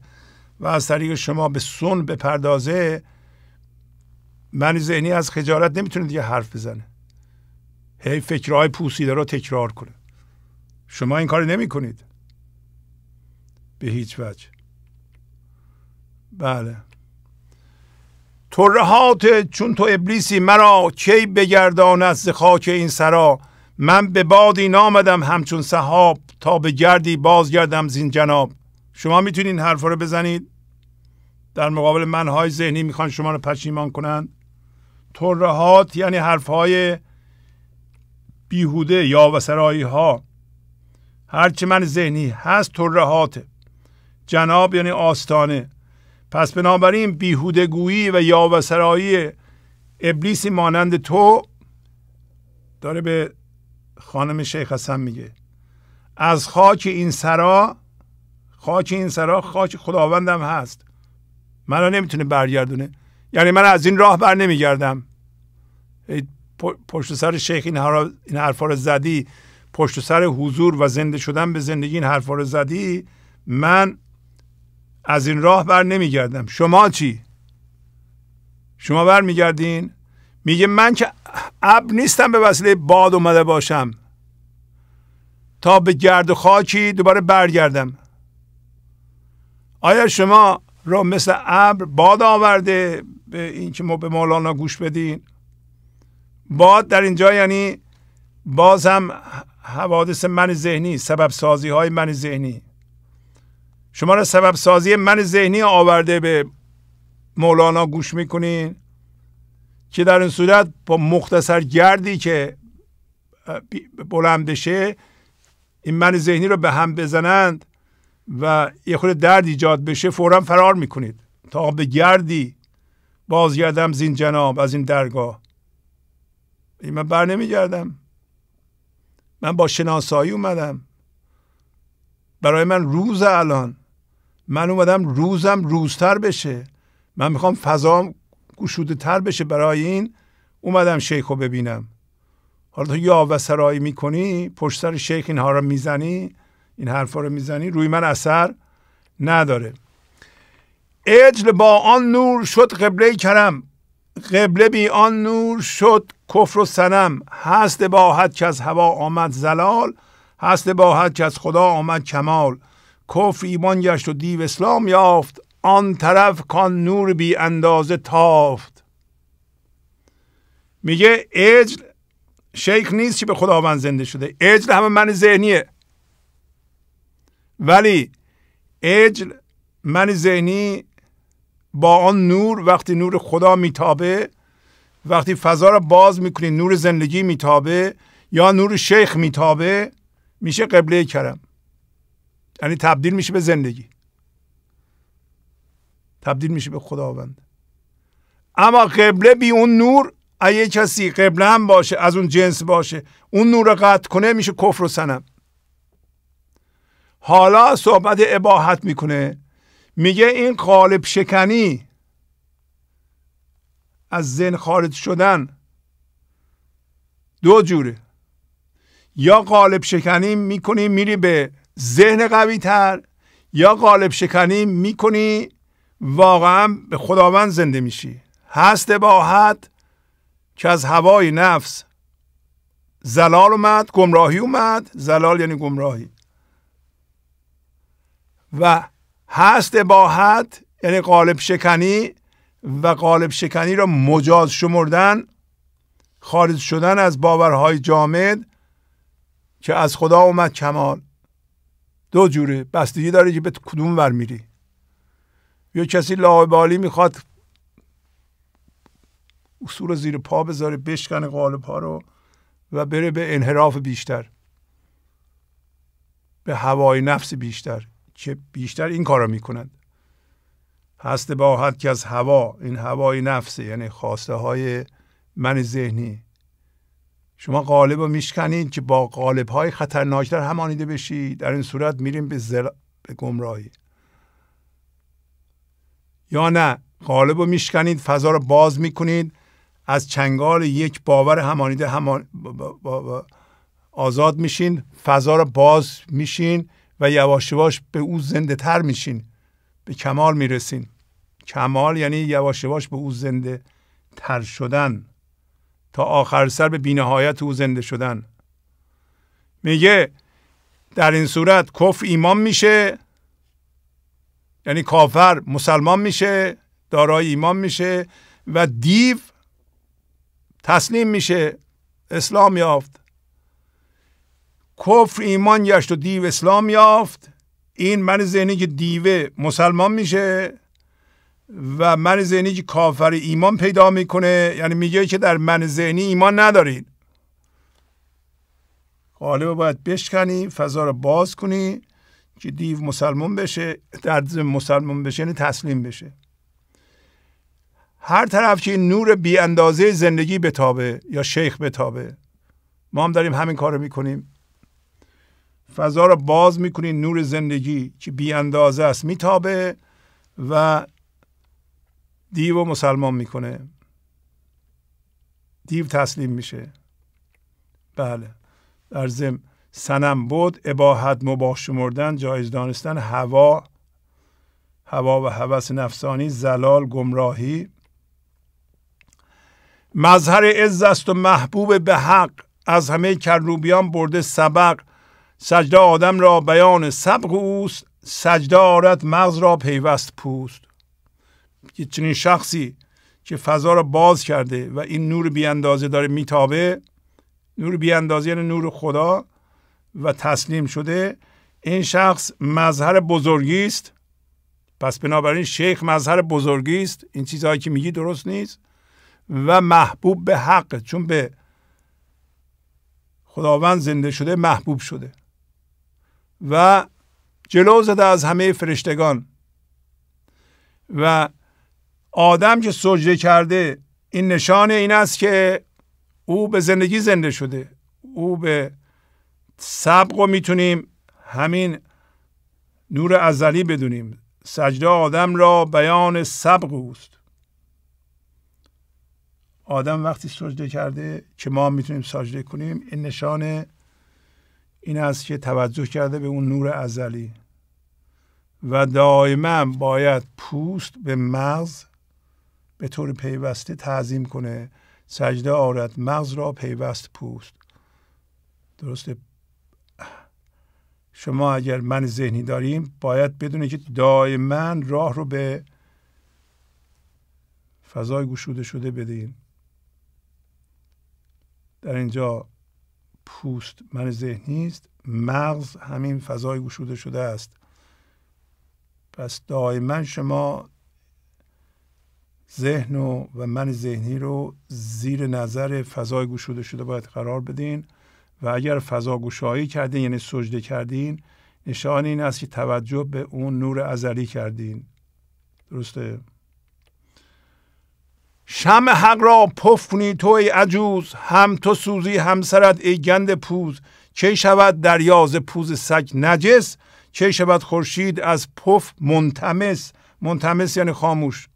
و از طریق شما به سن بپردازه من ذهنی از خجالت نمیتونه دیگه حرف بزنه هی فکرهای پوسیده رو تکرار کنه شما این کار نمی کنید به هیچ وجه بله ترهات چون تو ابلیسی مرا کی بگردان از خاک این سرا من به بادی نامدم همچون صحاب تا به گردی بازگردم زین جناب شما این حرف رو بزنید در مقابل منهای ذهنی میخوان شما رو پشیمان کنند ترهات یعنی حرفهای بیهوده یا وسرایی ها هرچه من ذهنی هست ترهاته جناب یعنی آستانه پس بنابراین بیهودگویی و یا یاوسرایی ابلیسی مانند تو داره به خانم شیخ حسن میگه از خاک این سرا خاک این سرا خاک خداوندم هست منو نمیتونه برگردونه یعنی من از این راه بر نمیگردم پشت سر شیخ این, این حرفا رو زدی پشت سر حضور و زنده شدن به زندگی این حرفا رو زدی من از این راه بر نمیگردم شما چی شما بر میگردین میگه من که اب نیستم به وسیله باد اومده باشم تا به گرد و خاکی دوباره برگردم آیا شما رو مثل ابر باد آورده به این که ما به مولانا گوش بدین باد در اینجا یعنی باز هم حوادث من ذهنی سبب سازی های من ذهنی شما را سبب سازی من ذهنی آورده به مولانا گوش میکنین که در این صورت با مختصر گردی که بلند بشه این من ذهنی رو به هم بزنند و یه خود درد ایجاد بشه فورا فرار میکنید تا به گردی بازگردم زین جناب از این درگاه این من بر نمیگردم من با شناسایی اومدم برای من روز الان من اومدم روزم روزتر بشه من میخوام فضام گشوده تر بشه برای این اومدم شیخ رو ببینم حالا تو یا و سرایی میکنی پشت سر شیخ اینها رو میزنی این حرفا رو میزنی روی من اثر نداره اجل با آن نور شد قبله کرم قبله بی آن نور شد کفر و سنم هست با حد که از هوا آمد زلال هست با حد که از خدا آمد کمال کفر ایمان گشت و دیو اسلام یافت آن طرف کان نور بی اندازه تافت میگه اجل شیخ نیست که به خداوند زنده شده اجل همه من ذهنیه ولی اجل من ذهنی با آن نور وقتی نور خدا میتابه وقتی فضا را باز میکنی نور زندگی میتابه یا نور شیخ میتابه میشه قبله کرم یعنی تبدیل میشه به زندگی تبدیل میشه به خداوند اما قبله بی اون نور اگه کسی قبله هم باشه از اون جنس باشه اون نور رو قطع کنه میشه کفر و سنم حالا صحبت اباحت میکنه میگه این قالب شکنی از ذهن خارج شدن دو جوره یا قالب شکنی میکنی میری به ذهن قوی تر یا قالب شکنی میکنی واقعا به خداوند زنده میشی هست با حد که از هوای نفس زلال اومد گمراهی اومد زلال یعنی گمراهی و هست حد یعنی قالب شکنی و قالب شکنی را مجاز شمردن خارج شدن از باورهای جامد که از خدا اومد کمال دو جوره بستگی داره که به کدوم ور میری یا کسی لاعبالی میخواد اصول زیر پا بذاره بشکن قالب ها رو و بره به انحراف بیشتر به هوای نفس بیشتر که بیشتر این کارو میکنند هست حد که از هوا این هوای نفسه یعنی خواسته های من ذهنی شما قالب رو میشکنید که با قالب های خطرناکتر همانیده بشید در این صورت میریم به, زل... به گمراهی یا نه قالب رو میشکنید فضا رو باز میکنید از چنگال یک باور همانیده همان... آزاد میشین فضا رو باز میشین و یواش یواش به او زنده تر میشین به کمال میرسین کمال یعنی یواش یواش به او زنده تر شدن تا آخر سر به بینهایت او زنده شدن میگه در این صورت کف ایمان میشه یعنی کافر مسلمان میشه دارای ایمان میشه و دیو تسلیم میشه اسلام یافت کفر ایمان گشت و دیو اسلام یافت این من ذهنی که دیوه مسلمان میشه و من ذهنی که کافر ایمان پیدا میکنه یعنی میگه که در من ذهنی ایمان ندارید قالب خب، باید بشکنی فضا رو باز کنی که دیو مسلمان بشه در مسلمان بشه یعنی تسلیم بشه هر طرف که نور بی اندازه زندگی بتابه یا شیخ بتابه ما هم داریم همین کارو میکنیم فضا رو باز میکنید نور زندگی که بی اندازه است میتابه و دیو و مسلمان میکنه دیو تسلیم میشه بله در زم سنم بود اباحت مباه شمردن جایز دانستن هوا هوا و هوس نفسانی زلال گمراهی مظهر عز است و محبوب به حق از همه کروبیان برده سبق سجده آدم را بیان سبق اوست سجده آرد مغز را پیوست پوست که چنین شخصی که فضا را باز کرده و این نور بیاندازه داره میتابه نور بیاندازه یعنی نور خدا و تسلیم شده این شخص مظهر بزرگی است پس بنابراین شیخ مظهر بزرگی است این چیزهایی که میگی درست نیست و محبوب به حق چون به خداوند زنده شده محبوب شده و جلو زده از همه فرشتگان و آدم که سجده کرده این نشانه این است که او به زندگی زنده شده او به سبق و میتونیم همین نور ازلی بدونیم سجده آدم را بیان سبق است آدم وقتی سجده کرده که ما میتونیم سجده کنیم این نشانه این است که توجه کرده به اون نور ازلی و دائما باید پوست به مغز به طور پیوسته تعظیم کنه سجده آرد مغز را پیوست پوست درسته شما اگر من ذهنی داریم باید بدونه که دائما راه رو به فضای گشوده شده بدین در اینجا پوست من ذهنی است مغز همین فضای گشوده شده است پس دائما شما ذهن و, و من ذهنی رو زیر نظر فضای گشوده شده باید قرار بدین و اگر فضا گشایی کردین یعنی سجده کردین نشان این است که توجه به اون نور ازلی کردین درسته شم حق را پف کنی تو ای عجوز هم تو سوزی همسرت ای گند پوز چه شود دریاز پوز سگ نجس چه شود خورشید از پف منتمس منتمس یعنی خاموش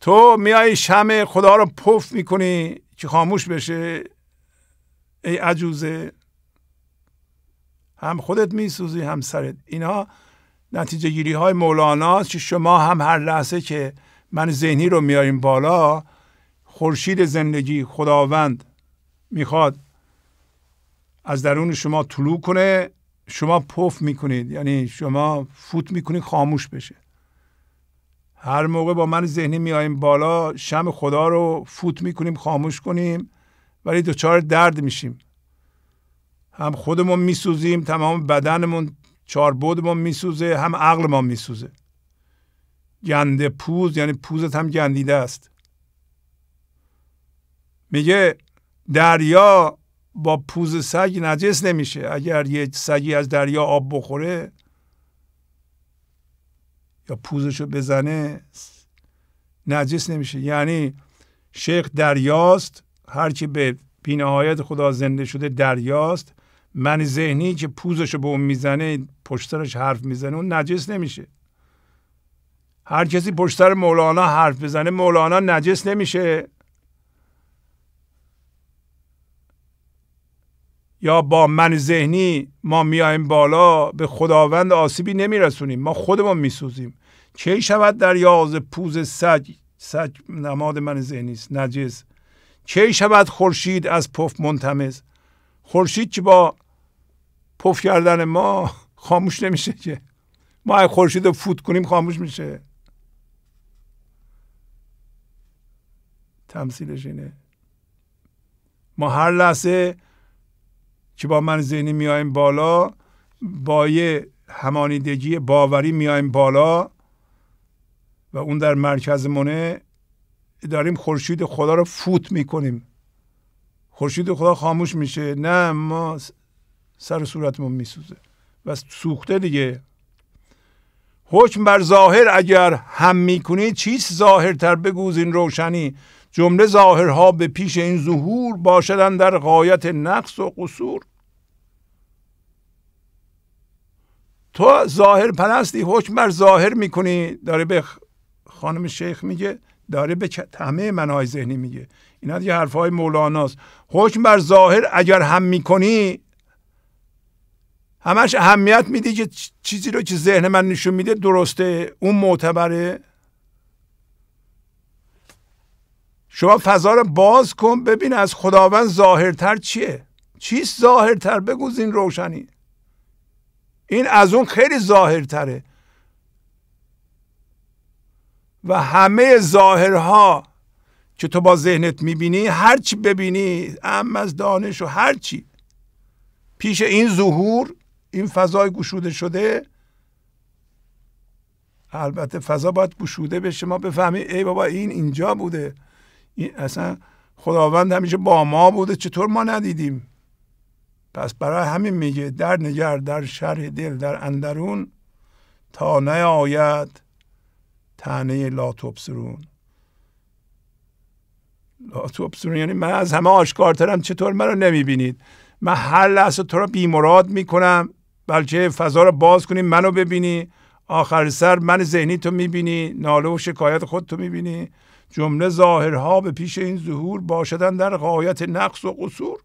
تو میای شم خدا رو پف میکنی که خاموش بشه ای عجوزه هم خودت میسوزی هم سرت اینا نتیجه گیری های مولانا که شما هم هر لحظه که من ذهنی رو میاریم بالا خورشید زندگی خداوند میخواد از درون شما طلوع کنه شما پف میکنید یعنی شما فوت میکنید خاموش بشه هر موقع با من ذهنی میایم بالا شم خدا رو فوت میکنیم خاموش کنیم ولی دچار درد میشیم هم خودمون میسوزیم تمام بدنمون چار بودمون میسوزه هم عقلمون میسوزه گنده پوز یعنی پوزت هم گندیده است میگه دریا با پوز سگ نجس نمیشه اگر یه سگی از دریا آب بخوره یا پوزشو بزنه نجس نمیشه یعنی شیخ دریاست هر کی به بینهایت خدا زنده شده دریاست من ذهنی که پوزشو به اون میزنه پشترش حرف میزنه اون نجس نمیشه هر کسی پشت سر مولانا حرف بزنه مولانا نجس نمیشه یا با من ذهنی ما میایم بالا به خداوند آسیبی نمیرسونیم ما خودمون میسوزیم چه شود در یاز پوز سگ سگ نماد من ذهنی است نجس چه شود خورشید از پف منتمز خورشید که با پف کردن ما خاموش نمیشه که ما خورشید رو فوت کنیم خاموش میشه تمثیلش اینه ما هر لحظه که با من ذهنی میایم بالا با یه همانیدگی باوری میایم بالا و اون در مرکز منه داریم خورشید خدا رو فوت میکنیم خورشید خدا خاموش میشه نه ما سر صورتمون میسوزه و سوخته دیگه حکم بر ظاهر اگر هم میکنی چیز ظاهرتر بگوزین روشنی جمله ظاهرها به پیش این ظهور باشدن در غایت نقص و قصور تو ظاهر پرستی حکم بر ظاهر میکنی داره به خانم شیخ میگه داره به همه منهای ذهنی میگه اینا دیگه حرفهای مولاناست حکم بر ظاهر اگر هم میکنی همش اهمیت میدی که چیزی رو که ذهن من نشون میده درسته اون معتبره شما فضا رو باز کن ببین از خداوند ظاهرتر چیه چیست ظاهرتر بگو این روشنی این از اون خیلی ظاهرتره و همه ظاهرها که تو با ذهنت میبینی هرچی ببینی ام از دانش و هرچی پیش این ظهور این فضای گشوده شده البته فضا باید گشوده بشه ما بفهمیم ای بابا این اینجا بوده این اصلا خداوند همیشه با ما بوده چطور ما ندیدیم پس برای همین میگه در نگر در شرح دل در اندرون تا نیاید تنه لا تبصرون لا یعنی من از همه آشکارترم چطور مرا نمیبینید من هر لحظه تو را بیمراد میکنم بلکه فضا رو باز کنی منو ببینی آخر سر من ذهنی تو میبینی ناله و شکایت خود تو میبینی جمله ظاهرها به پیش این ظهور باشدن در غایت نقص و قصور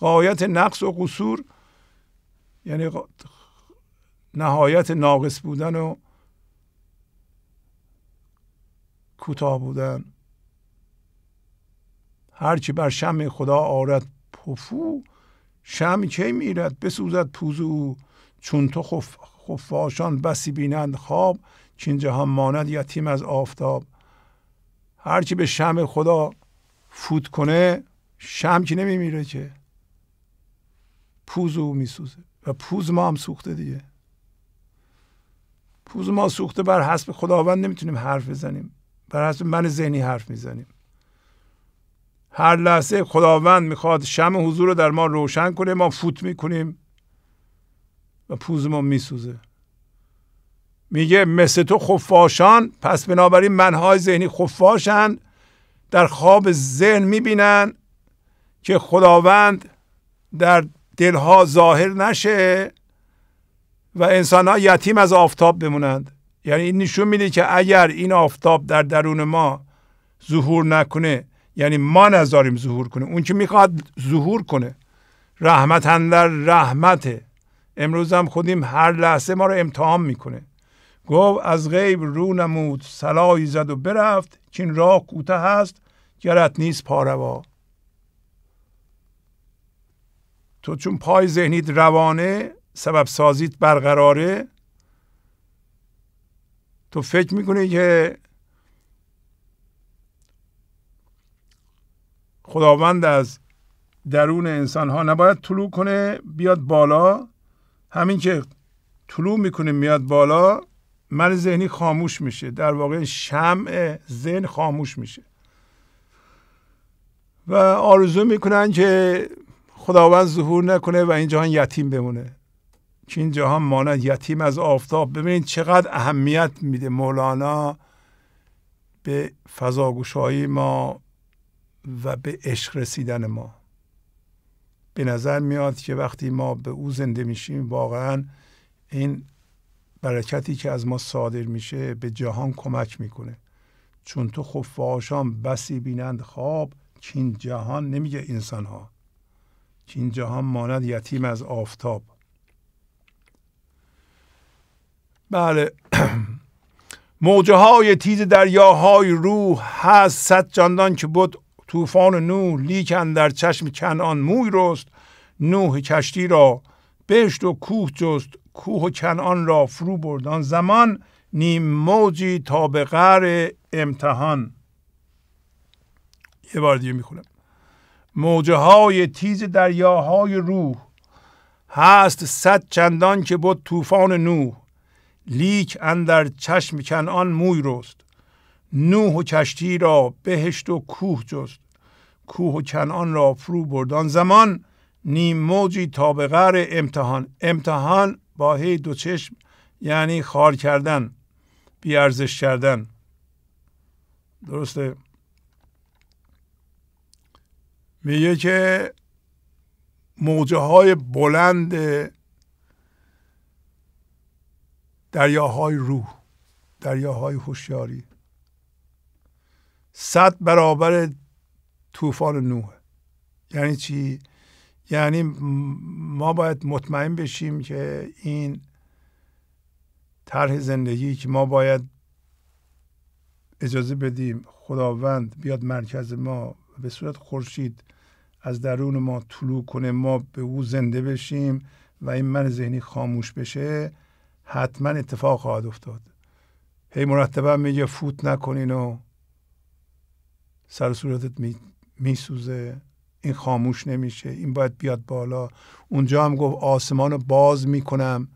غایت نقص و قصور یعنی نهایت ناقص بودن و کوتاه بودن هرچی بر شم خدا آرد پفو شم چه میرد بسوزد پوزو چون تو خفاشان بسی بینند خواب چین جهان ماند یتیم از آفتاب هر کی به شم خدا فوت کنه شم که نمیمیره که پوز او میسوزه و پوز ما هم سوخته دیگه پوز ما سوخته بر حسب خداوند نمیتونیم حرف بزنیم بر حسب من ذهنی حرف میزنیم هر لحظه خداوند میخواد شم حضور رو در ما روشن کنه ما فوت میکنیم و پوز ما میسوزه میگه مثل تو خفاشان پس بنابراین منهای ذهنی خفاشان در خواب ذهن میبینن که خداوند در دلها ظاهر نشه و انسان ها یتیم از آفتاب بمونند یعنی این نشون میده که اگر این آفتاب در درون ما ظهور نکنه یعنی ما نذاریم ظهور کنه اون که میخواد ظهور کنه رحمت در رحمته امروز هم خودیم هر لحظه ما رو امتحان میکنه گو از غیب رو نمود سلای زد و برفت چین راه کوته هست گرت نیست پاروا تو چون پای ذهنیت روانه سبب سازیت برقراره تو فکر میکنی که خداوند از درون انسان ها نباید طلوع کنه بیاد بالا همین که طلوع میکنه میاد بالا من ذهنی خاموش میشه در واقع شمع ذهن خاموش میشه و آرزو میکنن که خداوند ظهور نکنه و این جهان یتیم بمونه که این جهان مانند یتیم از آفتاب ببینید چقدر اهمیت میده مولانا به فضاگوشایی ما و به عشق رسیدن ما به نظر میاد که وقتی ما به او زنده میشیم واقعا این برکتی که از ما صادر میشه به جهان کمک میکنه چون تو خفاشان خب بسی بینند خواب چین جهان نمیگه انسان ها چین جهان ماند یتیم از آفتاب بله موجه های تیز دریاهای روح هست صد جاندان که بود طوفان نوح لیکن در چشم کنان موی رست نوح کشتی را بهشت و کوه جست کوه و کنعان را فرو بردان زمان نیم موجی تا به غر امتحان یه بار دیگه میخونم موجه های تیز دریاهای روح هست صد چندان که بود طوفان نوح لیک اندر چشم کنعان موی رست نوح و کشتی را بهشت و کوه جست کوه و کنعان را فرو بردان زمان نیم موجی تا به غر امتحان امتحان با هی دو چشم یعنی خار کردن بیارزش کردن درسته میگه که موجه های بلند دریاهای روح دریاهای هوشیاری صد برابر طوفان نوح یعنی چی یعنی ما باید مطمئن بشیم که این طرح زندگی که ما باید اجازه بدیم خداوند بیاد مرکز ما به صورت خورشید از درون ما طلوع کنه ما به او زنده بشیم و این من ذهنی خاموش بشه حتما اتفاق خواهد افتاد هی مرتبا میگه فوت نکنین و سر صورتت میسوزه این خاموش نمیشه این باید بیاد بالا اونجا هم گفت آسمان رو باز میکنم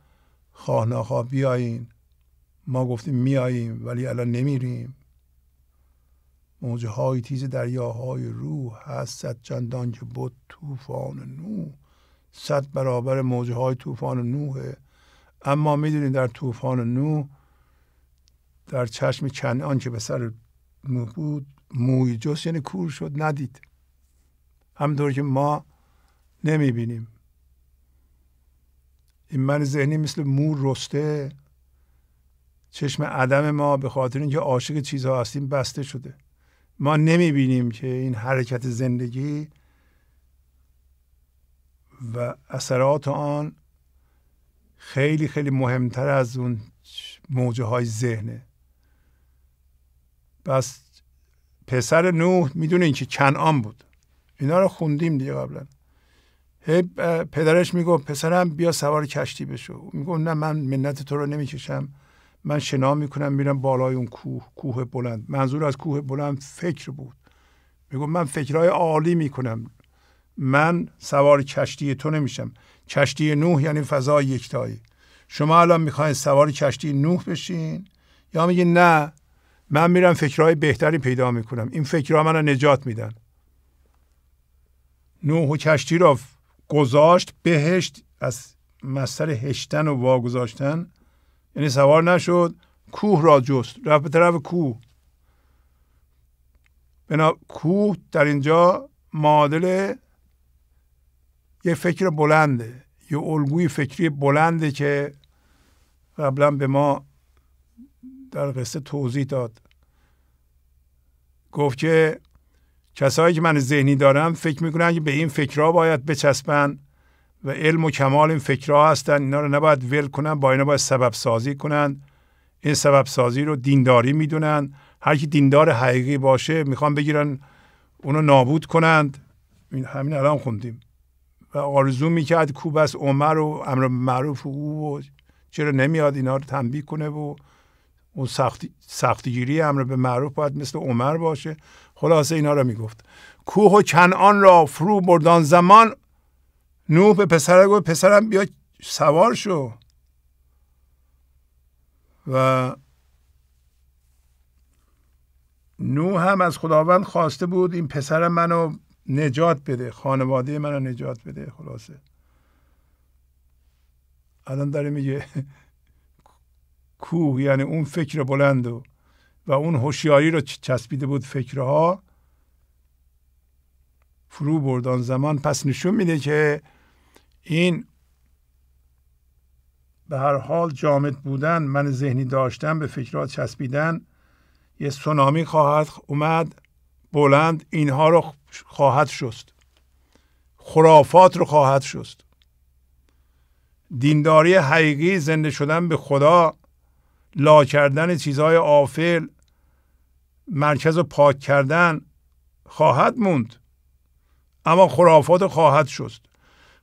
خواه نخواه بیایین ما گفتیم میاییم ولی الان نمیریم موجه های تیز دریاهای روح هست صد چندان که بود طوفان نو صد برابر موجه های طوفان نوه اما میدونید در طوفان نو در چشم چندان که به سر نو بود موی جز یعنی کور شد ندید همطور که ما بینیم این من ذهنی مثل مور رسته چشم عدم ما به خاطر اینکه عاشق چیزها هستیم بسته شده ما بینیم که این حرکت زندگی و اثرات آن خیلی خیلی مهمتر از اون موجه های ذهنه بس پسر نوح میدونه که کنعان بود اینا رو خوندیم دیگه قبلا هی پدرش میگو پسرم بیا سوار کشتی بشو میگو نه من منت تو رو نمیکشم من شنا میکنم میرم بالای اون کوه کوه بلند منظور از کوه بلند فکر بود میگو من فکرهای عالی میکنم من سوار کشتی تو نمیشم کشتی نوح یعنی فضا یکتایی شما الان میخواین سوار کشتی نوح بشین یا میگی نه من میرم فکرهای بهتری پیدا میکنم این فکرها منو نجات میدن نوح و کشتی را گذاشت بهشت از مستر هشتن و واگذاشتن یعنی سوار نشد کوه را جست رفت به طرف کوه بنا کوه در اینجا معادل یه فکر بلنده یه الگوی فکری بلنده که قبلا به ما در قصه توضیح داد گفت که کسایی که من ذهنی دارم فکر میکنن که به این فکرها باید بچسبن و علم و کمال این فکرها هستن اینا رو نباید ول کنن با اینا باید سبب سازی کنن این سبب سازی رو دینداری میدونن هر کی دیندار حقیقی باشه میخوان بگیرن اونو نابود کنند این همین الان خوندیم و آرزو میکرد کوبس از عمر و امر معروف او چرا نمیاد اینا رو تنبیه کنه و اون سختی, سختی امر به معروف باید مثل عمر باشه خلاصه اینا را میگفت کوه و کنعان را فرو بردان زمان نوح به پسر گفت پسرم بیا سوار شو و نوح هم از خداوند خواسته بود این پسر منو نجات بده خانواده منو نجات بده خلاصه الان داره میگه کوه یعنی اون فکر بلند و و اون هوشیاری رو چسبیده بود فکرها فرو بردان زمان پس نشون میده که این به هر حال جامد بودن من ذهنی داشتن به فکرات چسبیدن یه سونامی خواهد اومد بلند اینها رو خواهد شست خرافات رو خواهد شست دینداری حقیقی زنده شدن به خدا لا کردن چیزهای آفل مرکز و پاک کردن خواهد موند اما خرافات خواهد شد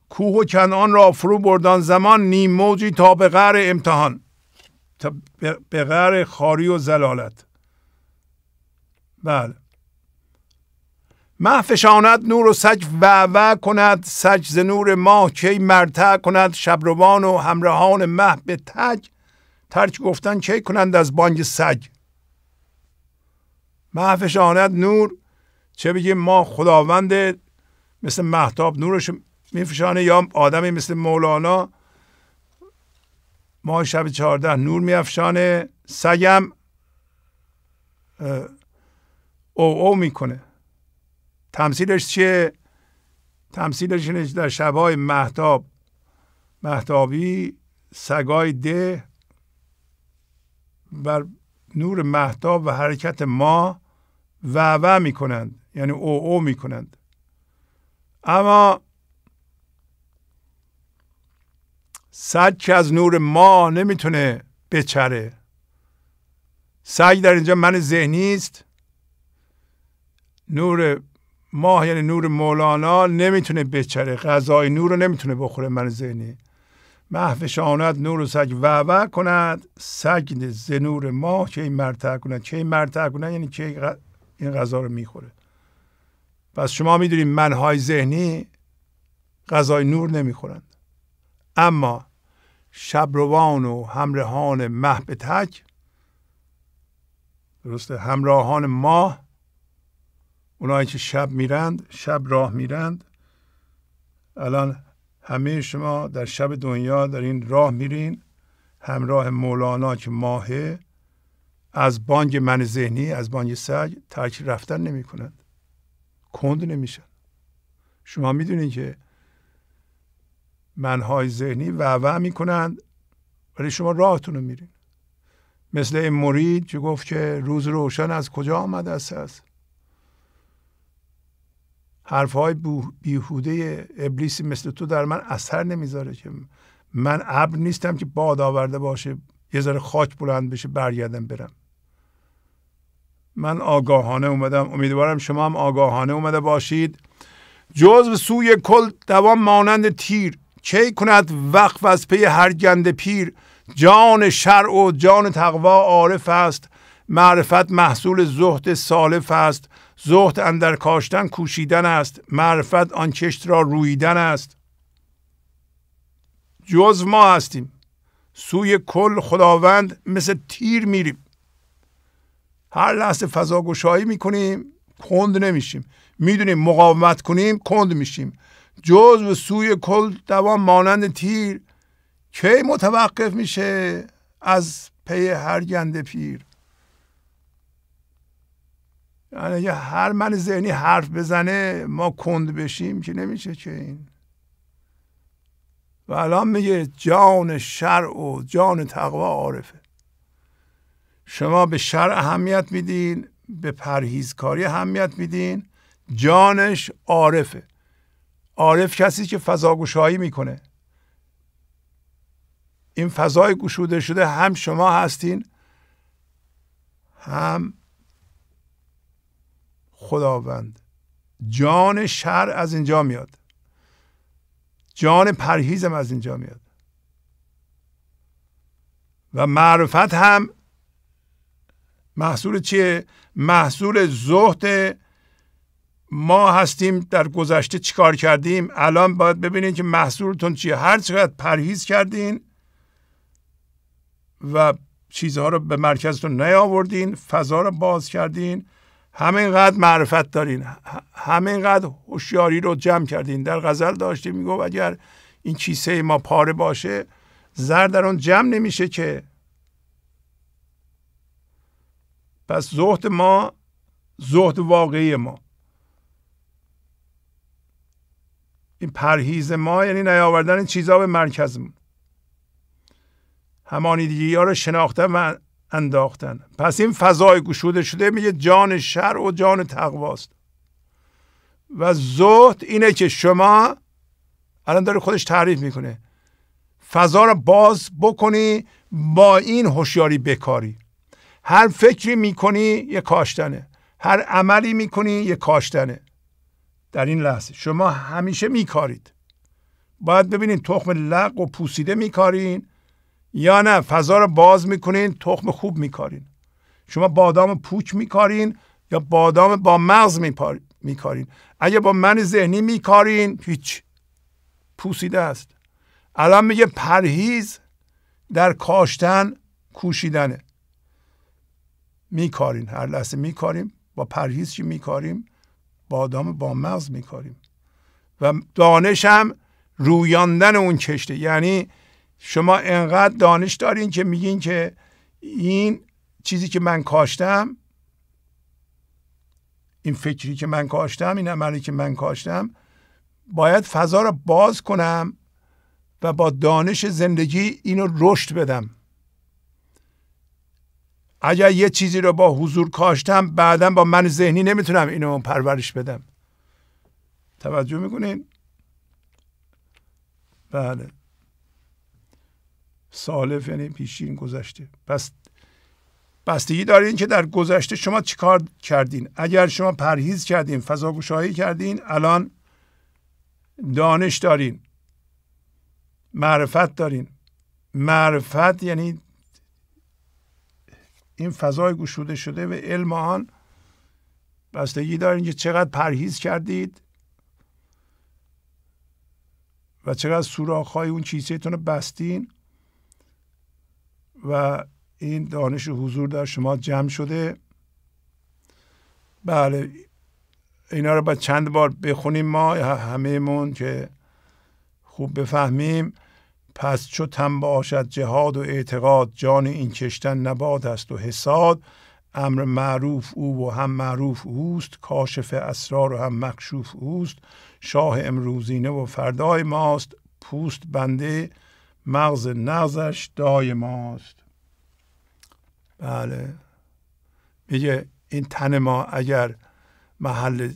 کوه و کنعان را فرو بردان زمان نیم موجی تا به غر امتحان تا به غر خاری و زلالت بله فشاند نور و سج و کند سج ز نور ماه کی مرتع کند شبروان و همراهان مه به ترک گفتن کی کنند از بانگ سگ محفشاند نور چه بگیم ما خداوند مثل محتاب نورش میفشانه یا آدمی مثل مولانا ما شب چهارده نور میافشانه سگم او او میکنه تمثیلش چیه تمثیلش اینه در شبهای محتاب محتابی سگای ده بر نور محتاب و حرکت ما وعوع می کنند یعنی او او می کنند اما سگ که از نور ما نمیتونه بچره سگ در اینجا من ذهنی است نور ماه یعنی نور مولانا نمیتونه بچره غذای نور رو نمیتونه بخوره من ذهنی محوشاند نور و سگ وعوع کند سگ ز نور ما این مرتع کند این مرتع کند یعنی چه این غذا رو میخوره پس شما میدونید منهای ذهنی غذای نور نمیخورند اما شبروان و همراهان مه به تک درسته همراهان ماه اونایی که شب میرند شب راه میرند الان همه شما در شب دنیا در این راه میرین همراه مولانا که ماهه از بانگ من ذهنی از بانگ سگ ترک رفتن نمی کند کند نمیشن شما میدونین که منهای ذهنی وعوع میکنند ولی شما راهتون رو میرین مثل این مرید که گفت که روز روشن از کجا آمده است حرفهای بیهوده ابلیسی مثل تو در من اثر نمیذاره که من ابر نیستم که باد آورده باشه یه ذره خاک بلند بشه برگردم برم من آگاهانه اومدم امیدوارم شما هم آگاهانه اومده باشید جز سوی کل دوام مانند تیر چه کند وقف از پی هر گند پیر جان شرع و جان تقوا عارف است معرفت محصول زهد سالف است زهد اندر کاشتن کوشیدن است معرفت آن کشت را رویدن است جز ما هستیم سوی کل خداوند مثل تیر میریم هر لحظه فضا گشایی میکنیم کند نمیشیم میدونیم مقاومت کنیم کند میشیم جز به سوی کل دوام مانند تیر کی متوقف میشه از پی هر گنده پیر یعنی اگه هر من ذهنی حرف بزنه ما کند بشیم که نمیشه که این و الان میگه جان شرع و جان تقوا عارفه شما به شرع اهمیت میدین به پرهیزکاری اهمیت میدین جانش عارفه عارف کسی که فضا میکنه این فضای گشوده شده هم شما هستین هم خداوند جان شر از اینجا میاد جان پرهیزم از اینجا میاد و معرفت هم محصول چیه محصول زهد ما هستیم در گذشته چیکار کردیم الان باید ببینید که محصولتون چیه هر چقدر پرهیز کردین و چیزها رو به مرکزتون نیاوردین فضا رو باز کردین همینقدر معرفت دارین همینقدر هوشیاری رو جمع کردین در غزل داشتیم میگفت اگر این کیسه ما پاره باشه زر در اون جمع نمیشه که پس زهد ما زهد واقعی ما این پرهیز ما یعنی نیاوردن چیزها به مرکزمون همانیدگی ها رو شناختن و انداختن پس این فضای گشوده شده میگه جان شر و جان تقواست و زهد اینه که شما الان داره خودش تعریف میکنه فضا رو باز بکنی با این هوشیاری بکاری هر فکری میکنی یه کاشتنه هر عملی میکنی یه کاشتنه در این لحظه شما همیشه میکارید باید ببینید تخم لق و پوسیده میکارین یا نه فضا رو باز میکنین تخم خوب میکارین شما بادام پوک میکارین یا بادام با مغز میکارین اگه با من ذهنی میکارین هیچ پوسیده است الان میگه پرهیز در کاشتن کوشیدنه میکارین هر لحظه میکاریم با پرهیز چی میکاریم بادام با مغز میکاریم و دانش هم رویاندن اون کشته یعنی شما انقدر دانش دارین که میگین که این چیزی که من کاشتم این فکری که من کاشتم این عملی که من کاشتم باید فضا رو باز کنم و با دانش زندگی اینو رشد بدم اگر یه چیزی رو با حضور کاشتم بعدا با من ذهنی نمیتونم اینو پرورش بدم توجه میکنین بله سالف یعنی پیشین گذشته پس بستگی داره این که در گذشته شما چیکار کردین اگر شما پرهیز کردین فضاگوشایی کردین الان دانش دارین معرفت دارین معرفت یعنی این فضای گشوده شده و علم آن بستگی دارین که چقدر پرهیز کردید و چقدر های اون چیزیتون رو بستین و این دانش حضور در شما جمع شده بله اینا رو باید چند بار بخونیم ما همهمون که خوب بفهمیم پس چو تم باشد جهاد و اعتقاد جان این کشتن نباد است و حساد امر معروف او و هم معروف اوست کاشف اسرار و هم مکشوف اوست شاه امروزینه و فردای ماست پوست بنده مغز نغزش دای ماست بله میگه این تن ما اگر محل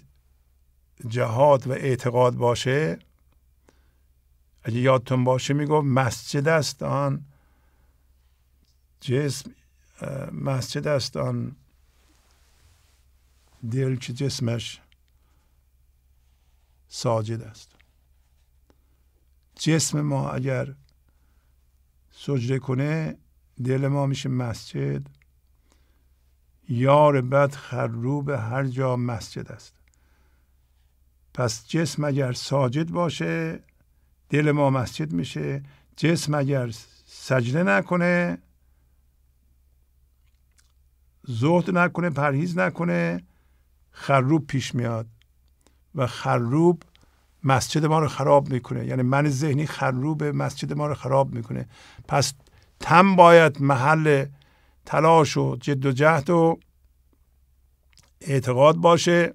جهاد و اعتقاد باشه اگه یادتون باشه میگفت مسجد است آن جسم مسجد است آن دل که جسمش ساجد است جسم ما اگر سجده کنه دل ما میشه مسجد یار بد خروب هر جا مسجد است پس جسم اگر ساجد باشه دل ما مسجد میشه جسم اگر سجده نکنه زهد نکنه پرهیز نکنه خروب پیش میاد و خروب مسجد ما رو خراب میکنه یعنی من ذهنی خروب مسجد ما رو خراب میکنه پس تم باید محل تلاش و جد و جهد و اعتقاد باشه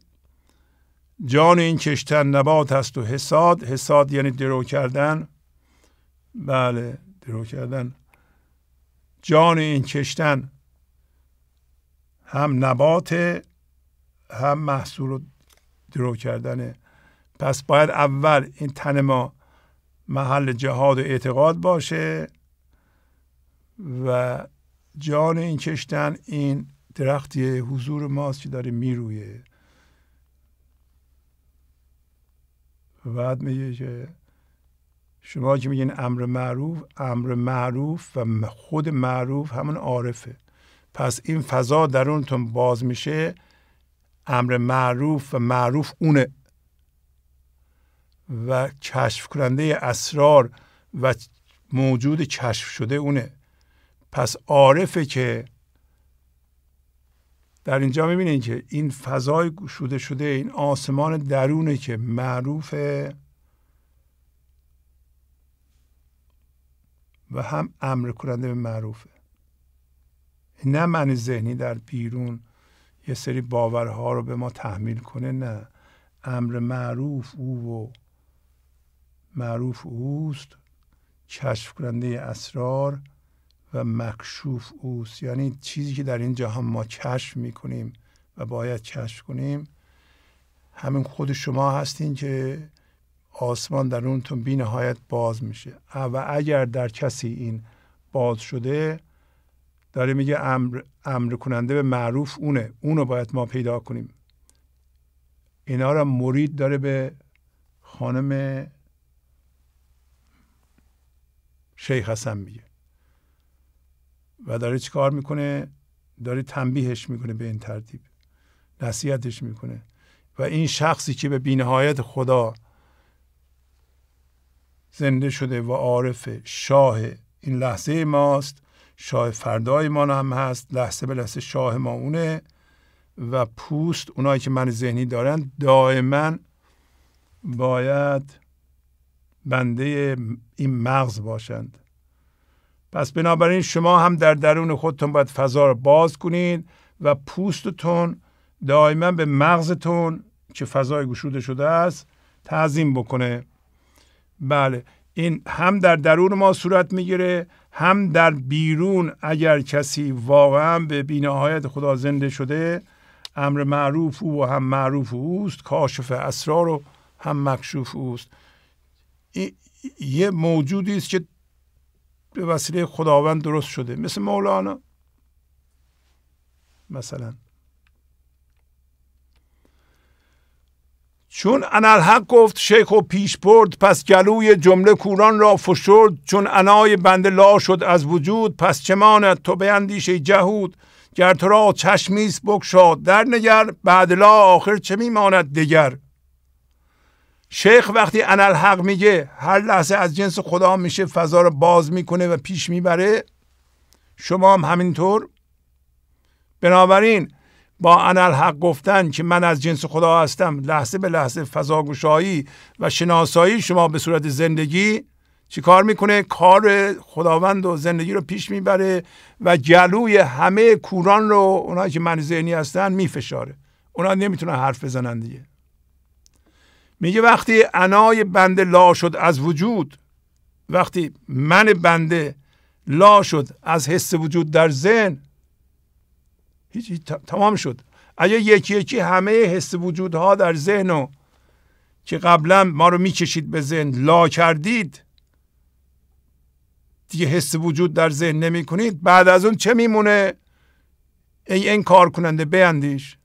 جان این کشتن نبات هست و حساد حساد یعنی درو کردن بله درو کردن جان این کشتن هم نبات هم محصول درو کردنه پس باید اول این تن ما محل جهاد و اعتقاد باشه و جان این کشتن این درختی حضور ماست که داره میرویه و بعد میگه که شما که میگین امر معروف امر معروف و خود معروف همون عارفه پس این فضا درونتون باز میشه امر معروف و معروف اونه و کشف کننده اسرار و موجود کشف شده اونه پس عارفه که در اینجا میبینین که این فضای گشوده شده این آسمان درونه که معروف و هم امر کننده به معروفه نه من ذهنی در بیرون یه سری باورها رو به ما تحمیل کنه نه امر معروف او و معروف اوست کشف کننده اسرار و مکشوف اوست یعنی چیزی که در این جهان ما کشف میکنیم و باید کشف کنیم همین خود شما هستین که آسمان درونتون بی نهایت باز میشه و اگر در کسی این باز شده داره میگه امر, امر کننده به معروف اونه اونو باید ما پیدا کنیم اینا را مرید داره به خانم شیخ حسن میگه و داره چیکار میکنه داره تنبیهش میکنه به این ترتیب نصیحتش میکنه و این شخصی که به بینهایت خدا زنده شده و عارف شاه این لحظه ماست شاه فردای ما هم هست لحظه به لحظه شاه ما اونه و پوست اونایی که من ذهنی دارن دائما باید بنده این مغز باشند پس بنابراین شما هم در درون خودتون باید فضا رو باز کنید و پوستتون دائما به مغزتون که فضای گشوده شده است تعظیم بکنه بله این هم در درون ما صورت میگیره هم در بیرون اگر کسی واقعا به بینهایت خدا زنده شده امر معروف او و هم معروف اوست کاشف اسرار و هم مکشوف اوست یه موجودی است که به وسیله خداوند درست شده مثل مولانا مثلا چون انالحق گفت شیخ و پیش برد پس گلوی جمله کوران را فشرد چون انای بنده لا شد از وجود پس چه ماند تو به جهود گر تو را چشمیست بگشاد در نگر بعد لا آخر چه میماند دیگر؟ شیخ وقتی انالحق میگه هر لحظه از جنس خدا میشه فضا رو باز میکنه و پیش میبره شما هم همینطور بنابراین با انالحق گفتن که من از جنس خدا هستم لحظه به لحظه فضاگوشایی و شناسایی شما به صورت زندگی چی کار میکنه کار خداوند و زندگی رو پیش میبره و جلوی همه کوران رو اونایی که من ذهنی هستن میفشاره اونا نمیتونن حرف بزنن دیگه میگه وقتی انای بنده لا شد از وجود وقتی من بنده لا شد از حس وجود در ذهن هیچ تمام شد اگه یکی یکی همه حس وجودها در ذهن و که قبلا ما رو میکشید به ذهن لا کردید دیگه حس وجود در ذهن نمی کنید بعد از اون چه میمونه ای این کار کننده بیندیش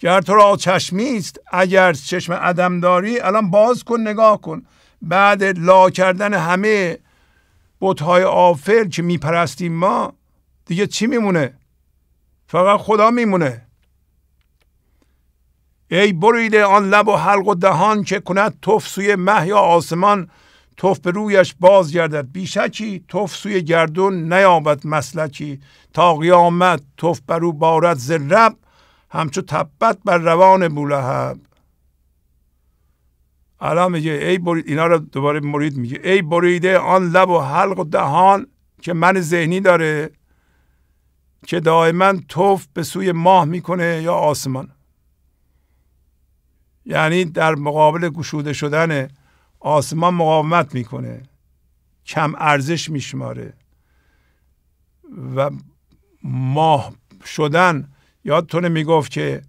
گر تو را چشمی است اگر چشم عدم داری الان باز کن نگاه کن بعد لا کردن همه بتهای آفر که میپرستیم ما دیگه چی میمونه فقط خدا میمونه ای بریده آن لب و حلق و دهان که کند توف سوی مه یا آسمان توف به رویش باز گردد بیشکی توف سوی گردون نیابد مسلکی تا قیامت توف برو بارد زرب رب همچو تبت بر روان بولهب الان میگه ای برید اینا رو دوباره مرید میگه ای بریده آن لب و حلق و دهان که من ذهنی داره که دائما توف به سوی ماه میکنه یا آسمان یعنی در مقابل گشوده شدن آسمان مقاومت میکنه کم ارزش میشماره و ماه شدن یادتونه میگفت که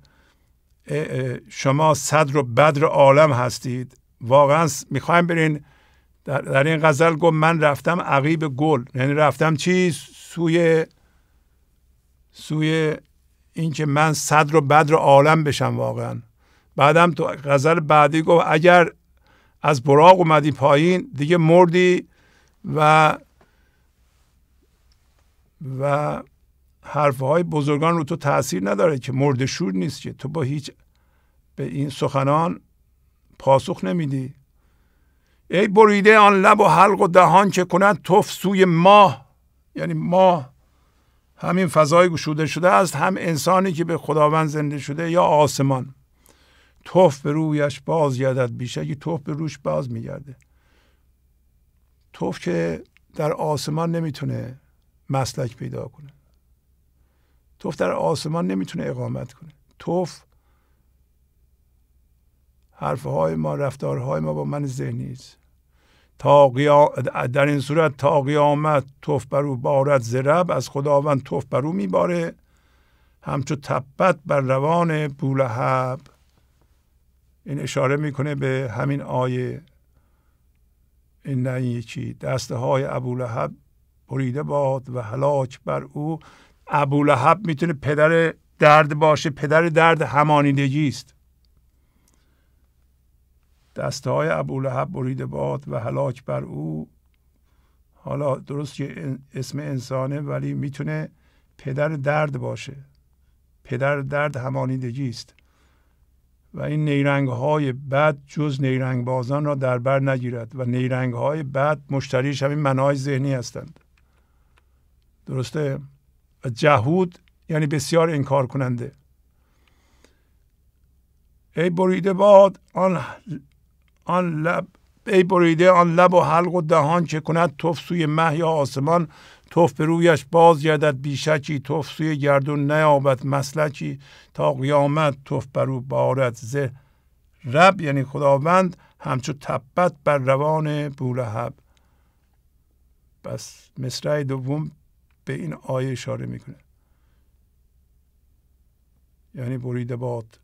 شما صدر و بدر عالم هستید واقعا میخوایم برین در, در این غزل گفت من رفتم عقیب گل یعنی رفتم چی سوی سوی اینکه من صدر و بدر عالم بشم واقعا بعدم تو غزل بعدی گفت اگر از براغ اومدی پایین دیگه مردی و و حرفهای بزرگان رو تو تاثیر نداره که مرد شور نیست که تو با هیچ به این سخنان پاسخ نمیدی ای بریده آن لب و حلق و دهان که کند توف سوی ماه یعنی ماه همین فضای گشوده شده است هم انسانی که به خداوند زنده شده یا آسمان توف به رویش باز بیشه بیشکی توف به روش باز میگرده توف که در آسمان نمیتونه مسلک پیدا کنه توف در آسمان نمیتونه اقامت کنه توف حرفهای ما رفتارهای ما با من ذهنی است در این صورت تا قیامت توف بر او بارد زرب از خداوند توف بر او میباره همچو تبت بر روان بولهب این اشاره میکنه به همین آیه این نه یکی دسته های ابولهب بریده باد و هلاک بر او ابولهب میتونه پدر درد باشه پدر درد همانیدگی است دسته های ابولهب برید باد و هلاک بر او حالا درست که اسم انسانه ولی میتونه پدر درد باشه پدر درد همانیدگی است و این نیرنگ های بد جز نیرنگ بازان را در بر نگیرد و نیرنگ های بد مشتریش همین منای ذهنی هستند درسته و جهود یعنی بسیار انکار کننده ای بریده باد آن آن لب ای بریده آن لب و حلق و دهان که کند توف سوی مه یا آسمان توف به رویش باز گردد بیشکی توف سوی گردون نیابد مسلکی تا قیامت توف بر او بارد زه رب یعنی خداوند همچو تبت بر روان بولهب پس مصرع دوم به این آیه اشاره میکنه یعنی برید باد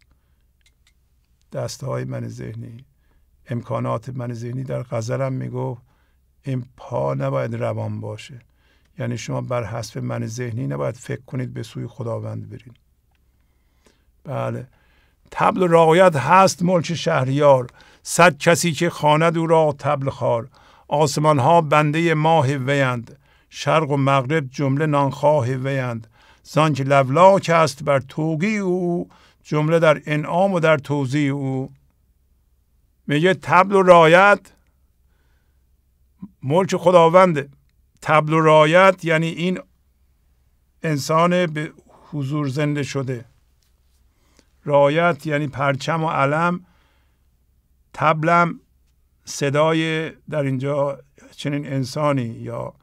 دسته های من ذهنی امکانات من ذهنی در غزلم میگفت این پا نباید روان باشه یعنی شما بر حسب من ذهنی نباید فکر کنید به سوی خداوند برید بله تبل رایت هست ملک شهریار صد کسی که خاند او را تبل خار آسمان ها بنده ماه ویند شرق و مغرب جمله نانخواه ویند زانک لولاک است بر توگی او جمله در انعام و در توضیح او میگه تبل و رایت ملک خداونده تبل و رایت یعنی این انسان به حضور زنده شده رایت یعنی پرچم و علم تبلم صدای در اینجا چنین انسانی یا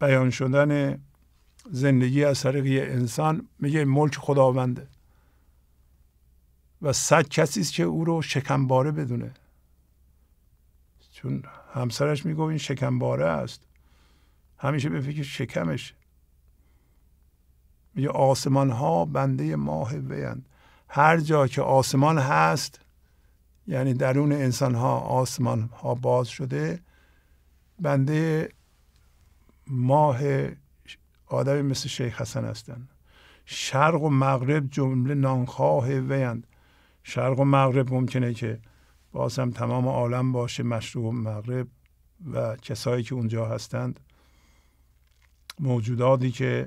بیان شدن زندگی از طریق انسان میگه ملک خداونده و صد کسی است که او رو شکمباره بدونه چون همسرش میگه این شکمباره است همیشه به فکر شکمش میگه آسمان ها بنده ماه ویند هر جا که آسمان هست یعنی درون انسان ها آسمان ها باز شده بنده ماه آدمی مثل شیخ حسن هستند شرق و مغرب جمله نانخواه ویند شرق و مغرب ممکنه که بازم تمام عالم باشه مشروب مغرب و کسایی که اونجا هستند موجوداتی که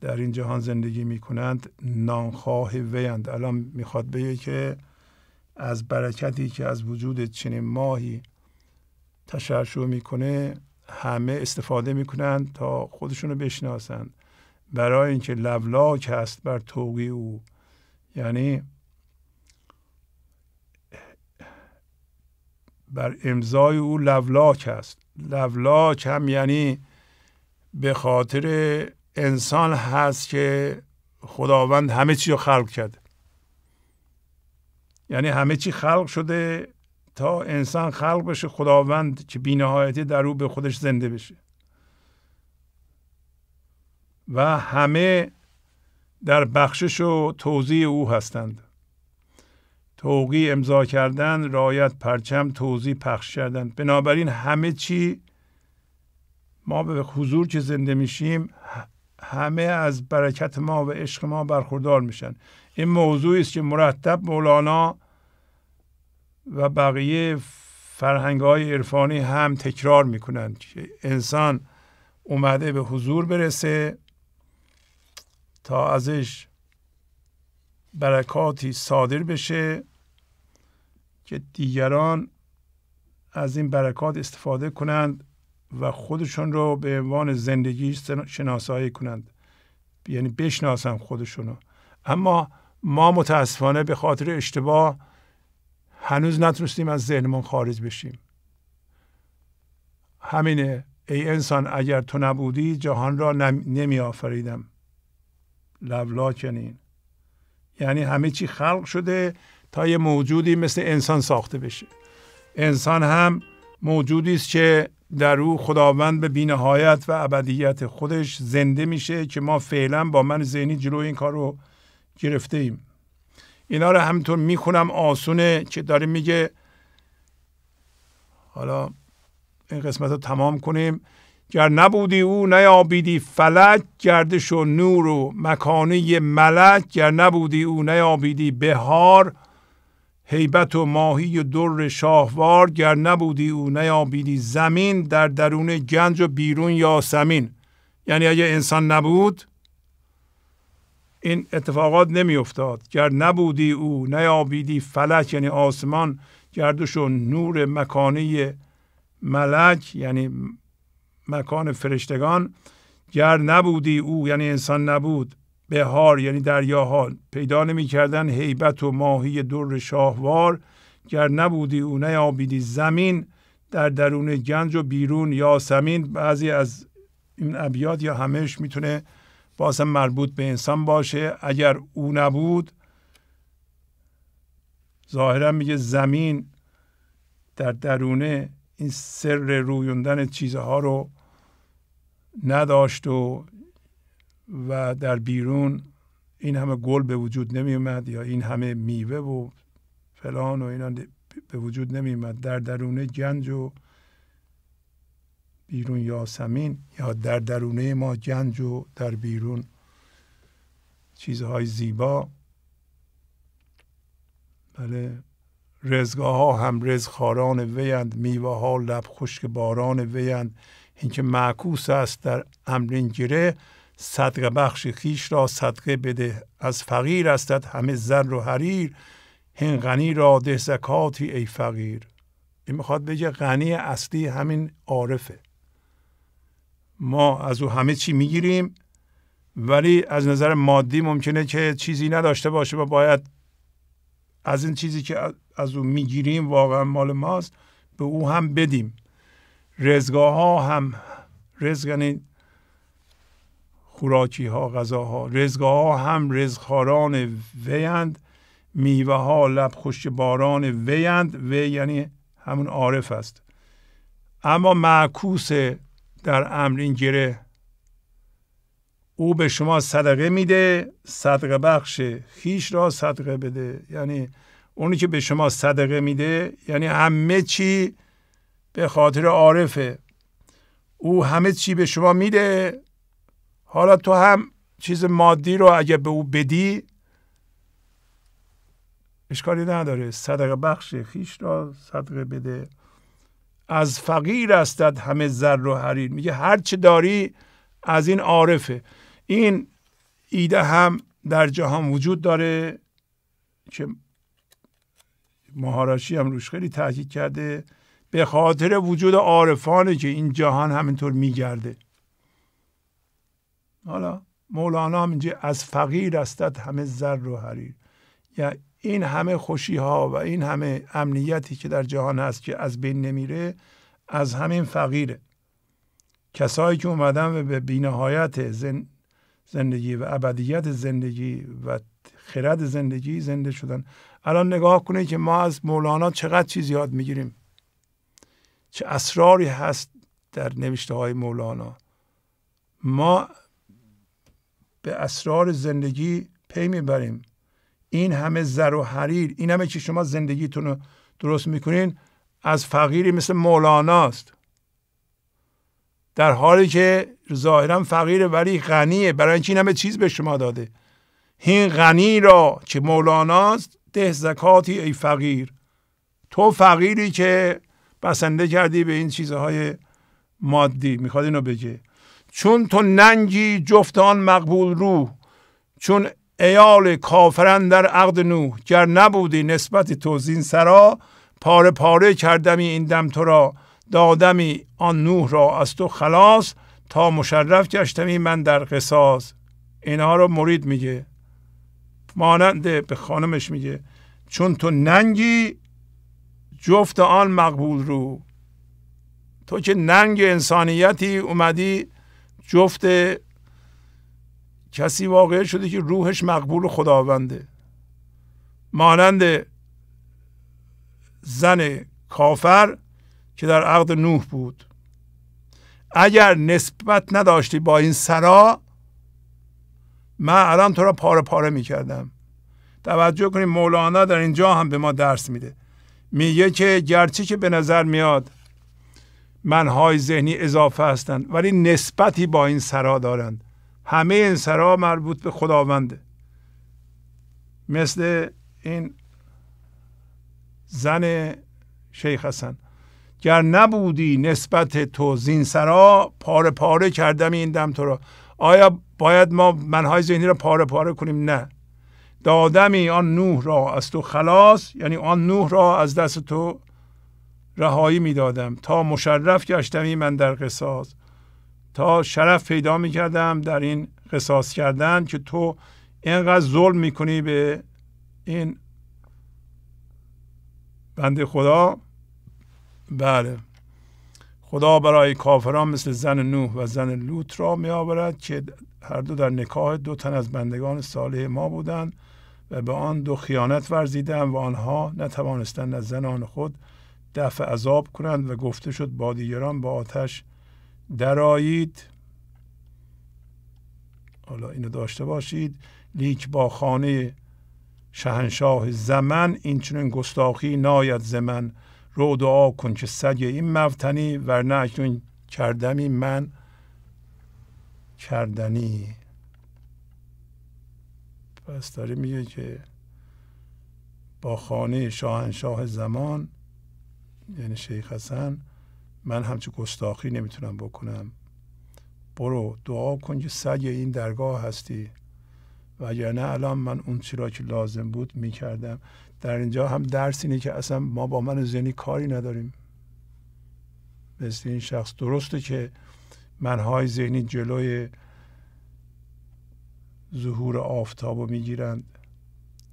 در این جهان زندگی می کنند نانخواه ویند الان میخواد بگه که از برکتی که از وجود چنین ماهی تشعشع میکنه همه استفاده میکنند تا خودشون رو بشناسند برای اینکه لولاک هست بر توقی او یعنی بر امضای او لولاک است لولاک هم یعنی به خاطر انسان هست که خداوند همه چی رو خلق کرده یعنی همه چی خلق شده تا انسان خلق بشه خداوند که بینهایتی در او به خودش زنده بشه و همه در بخشش و توضیح او هستند توقی امضا کردن رایت پرچم توضیح پخش کردن بنابراین همه چی ما به حضور که زنده میشیم همه از برکت ما و عشق ما برخوردار میشن این موضوعی است که مرتب مولانا و بقیه فرهنگ های عرفانی هم تکرار میکنند که انسان اومده به حضور برسه تا ازش برکاتی صادر بشه که دیگران از این برکات استفاده کنند و خودشون رو به عنوان زندگی شناسایی کنند یعنی بشناسن خودشون رو اما ما متاسفانه به خاطر اشتباه هنوز نتونستیم از ذهنمون خارج بشیم همینه ای انسان اگر تو نبودی جهان را نمی آفریدم لولا یعنی کنین یعنی همه چی خلق شده تا یه موجودی مثل انسان ساخته بشه انسان هم موجودی است که در او خداوند به بینهایت و ابدیت خودش زنده میشه که ما فعلا با من ذهنی جلو این کار رو گرفته ایم اینا رو همینطور میخونم آسونه که داره میگه حالا این قسمت رو تمام کنیم گر نبودی او نیابیدی فلک گردش و نور و مکانه ملک گر نبودی او نیابیدی بهار حیبت و ماهی و در شاهوار گر نبودی او نیابیدی زمین در درون گنج و بیرون یاسمین یعنی اگه انسان نبود این اتفاقات نمی افتاد گر نبودی او نیابیدی فلک یعنی آسمان گردش و نور مکانی ملک یعنی مکان فرشتگان گر نبودی او یعنی انسان نبود بهار یعنی دریاها پیدا نمی کردن حیبت و ماهی در شاهوار گر نبودی او نیابیدی زمین در درون گنج و بیرون یا سمین بعضی از این ابیات یا همهش میتونه بازم مربوط به انسان باشه اگر او نبود ظاهرا میگه زمین در درونه این سر رویوندن چیزها رو نداشت و و در بیرون این همه گل به وجود نمی اومد یا این همه میوه و فلان و اینا به وجود نمی اومد در درونه گنج و بیرون یاسمین یا در درونه ما جنج و در بیرون چیزهای زیبا بله رزگاه ها هم رزخاران ویند میوه ها لب خشک باران ویند اینکه معکوس است در امرین گره صدق بخش خیش را صدقه بده از فقیر استد همه زن و حریر هن غنی را ده زکاتی ای فقیر این میخواد بگه غنی اصلی همین عارفه ما از او همه چی میگیریم ولی از نظر مادی ممکنه که چیزی نداشته باشه و باید از این چیزی که از او میگیریم واقعا مال ماست به او هم بدیم رزگاه ها هم رزق یعنی خوراکی ها غذاها رزگاه ها هم رزخاران ویند میوه ها لب خوش باران ویند وی یعنی همون عارف است اما معکوس در امر این گره او به شما صدقه میده صدقه بخش خیش را صدقه بده یعنی اونی که به شما صدقه میده یعنی همه چی به خاطر عارفه او همه چی به شما میده حالا تو هم چیز مادی رو اگه به او بدی اشکالی نداره صدقه بخش خیش را صدقه بده از فقیر استد همه زر و حریر میگه هر چه داری از این عارفه این ایده هم در جهان وجود داره که مهاراشی هم روش خیلی تاکید کرده به خاطر وجود عارفانه که این جهان همینطور میگرده حالا مولانا هم اینجا از فقیر استد همه زر و حریر یا این همه خوشی ها و این همه امنیتی که در جهان هست که از بین نمیره از همین فقیره کسایی که اومدن به بینهایت زن زندگی و ابدیت زندگی و خرد زندگی زنده شدن الان نگاه کنید که ما از مولانا چقدر چیز یاد میگیریم چه اسراری هست در نوشته های مولانا ما به اسرار زندگی پی میبریم این همه زر و حریر این همه که شما زندگیتون رو درست میکنین از فقیری مثل مولاناست در حالی که ظاهرا فقیره ولی غنیه برای اینکه این همه چیز به شما داده این غنی را که مولاناست ده زکاتی ای فقیر تو فقیری که بسنده کردی به این چیزهای مادی میخواد اینو بگه چون تو ننگی جفتان مقبول رو چون ایال کافرن در عقد نو گر نبودی نسبت زین سرا پاره پاره کردمی این دم تو را دادمی آن نوح را از تو خلاص تا مشرف گشتمی من در قصاص اینها رو مرید میگه مانند به خانمش میگه چون تو ننگی جفت آن مقبول رو تو که ننگ انسانیتی اومدی جفت کسی واقع شده که روحش مقبول خداونده مانند زن کافر که در عقد نوح بود اگر نسبت نداشتی با این سرا من الان تو را پاره پاره میکردم توجه کنید مولانا در اینجا هم به ما درس میده میگه که گرچه که به نظر میاد منهای ذهنی اضافه هستند ولی نسبتی با این سرا دارند همه این سرا مربوط به خداونده مثل این زن شیخ حسن گر نبودی نسبت تو زین سرا پاره پاره کردم این دم تو را آیا باید ما منهای ذهنی را پاره پاره کنیم نه دادمی آن نوح را از تو خلاص یعنی آن نوح را از دست تو رهایی میدادم تا مشرف گشتمی من در قصاص تا شرف پیدا میکردم در این قصاص کردن که تو اینقدر ظلم میکنی به این بنده خدا بله خدا برای کافران مثل زن نوح و زن لوط را می آورد که هر دو در نکاح دو تن از بندگان صالح ما بودند و به آن دو خیانت ورزیدند و آنها نتوانستند از زنان خود دفع عذاب کنند و گفته شد با دیگران با آتش درایید حالا اینو داشته باشید لیک با خانه شهنشاه زمن این چنین گستاخی ناید زمن رو دعا کن که سگ این مفتنی ورنه اکنون کردمی من کردنی پس داره میگه که با خانه شاهنشاه زمان یعنی شیخ حسن من همچه گستاخی نمیتونم بکنم برو دعا کن که سگ این درگاه هستی و نه الان من اون چی را که لازم بود میکردم در اینجا هم درس اینه که اصلا ما با من زنی کاری نداریم مثل این شخص درسته که منهای ذهنی جلوی ظهور آفتاب رو میگیرند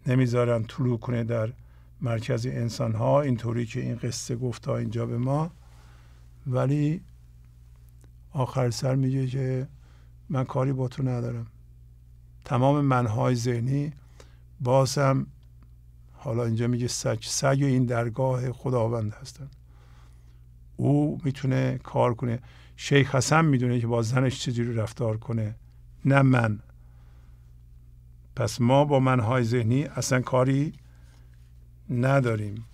نمیذارن طلوع کنه در مرکز انسان ها اینطوری که این قصه گفت تا اینجا به ما ولی آخر سر میگه که من کاری با تو ندارم تمام منهای ذهنی باز حالا اینجا میگه سگ سگ این درگاه خداوند هستن او میتونه کار کنه شیخ حسن میدونه که با زنش چجوری رفتار کنه نه من پس ما با منهای ذهنی اصلا کاری نداریم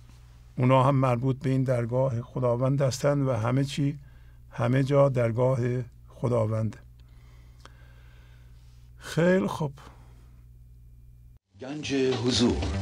اونا هم مربوط به این درگاه خداوند هستند و همه چی همه جا درگاه خداوند خیلی خوب گنج حضور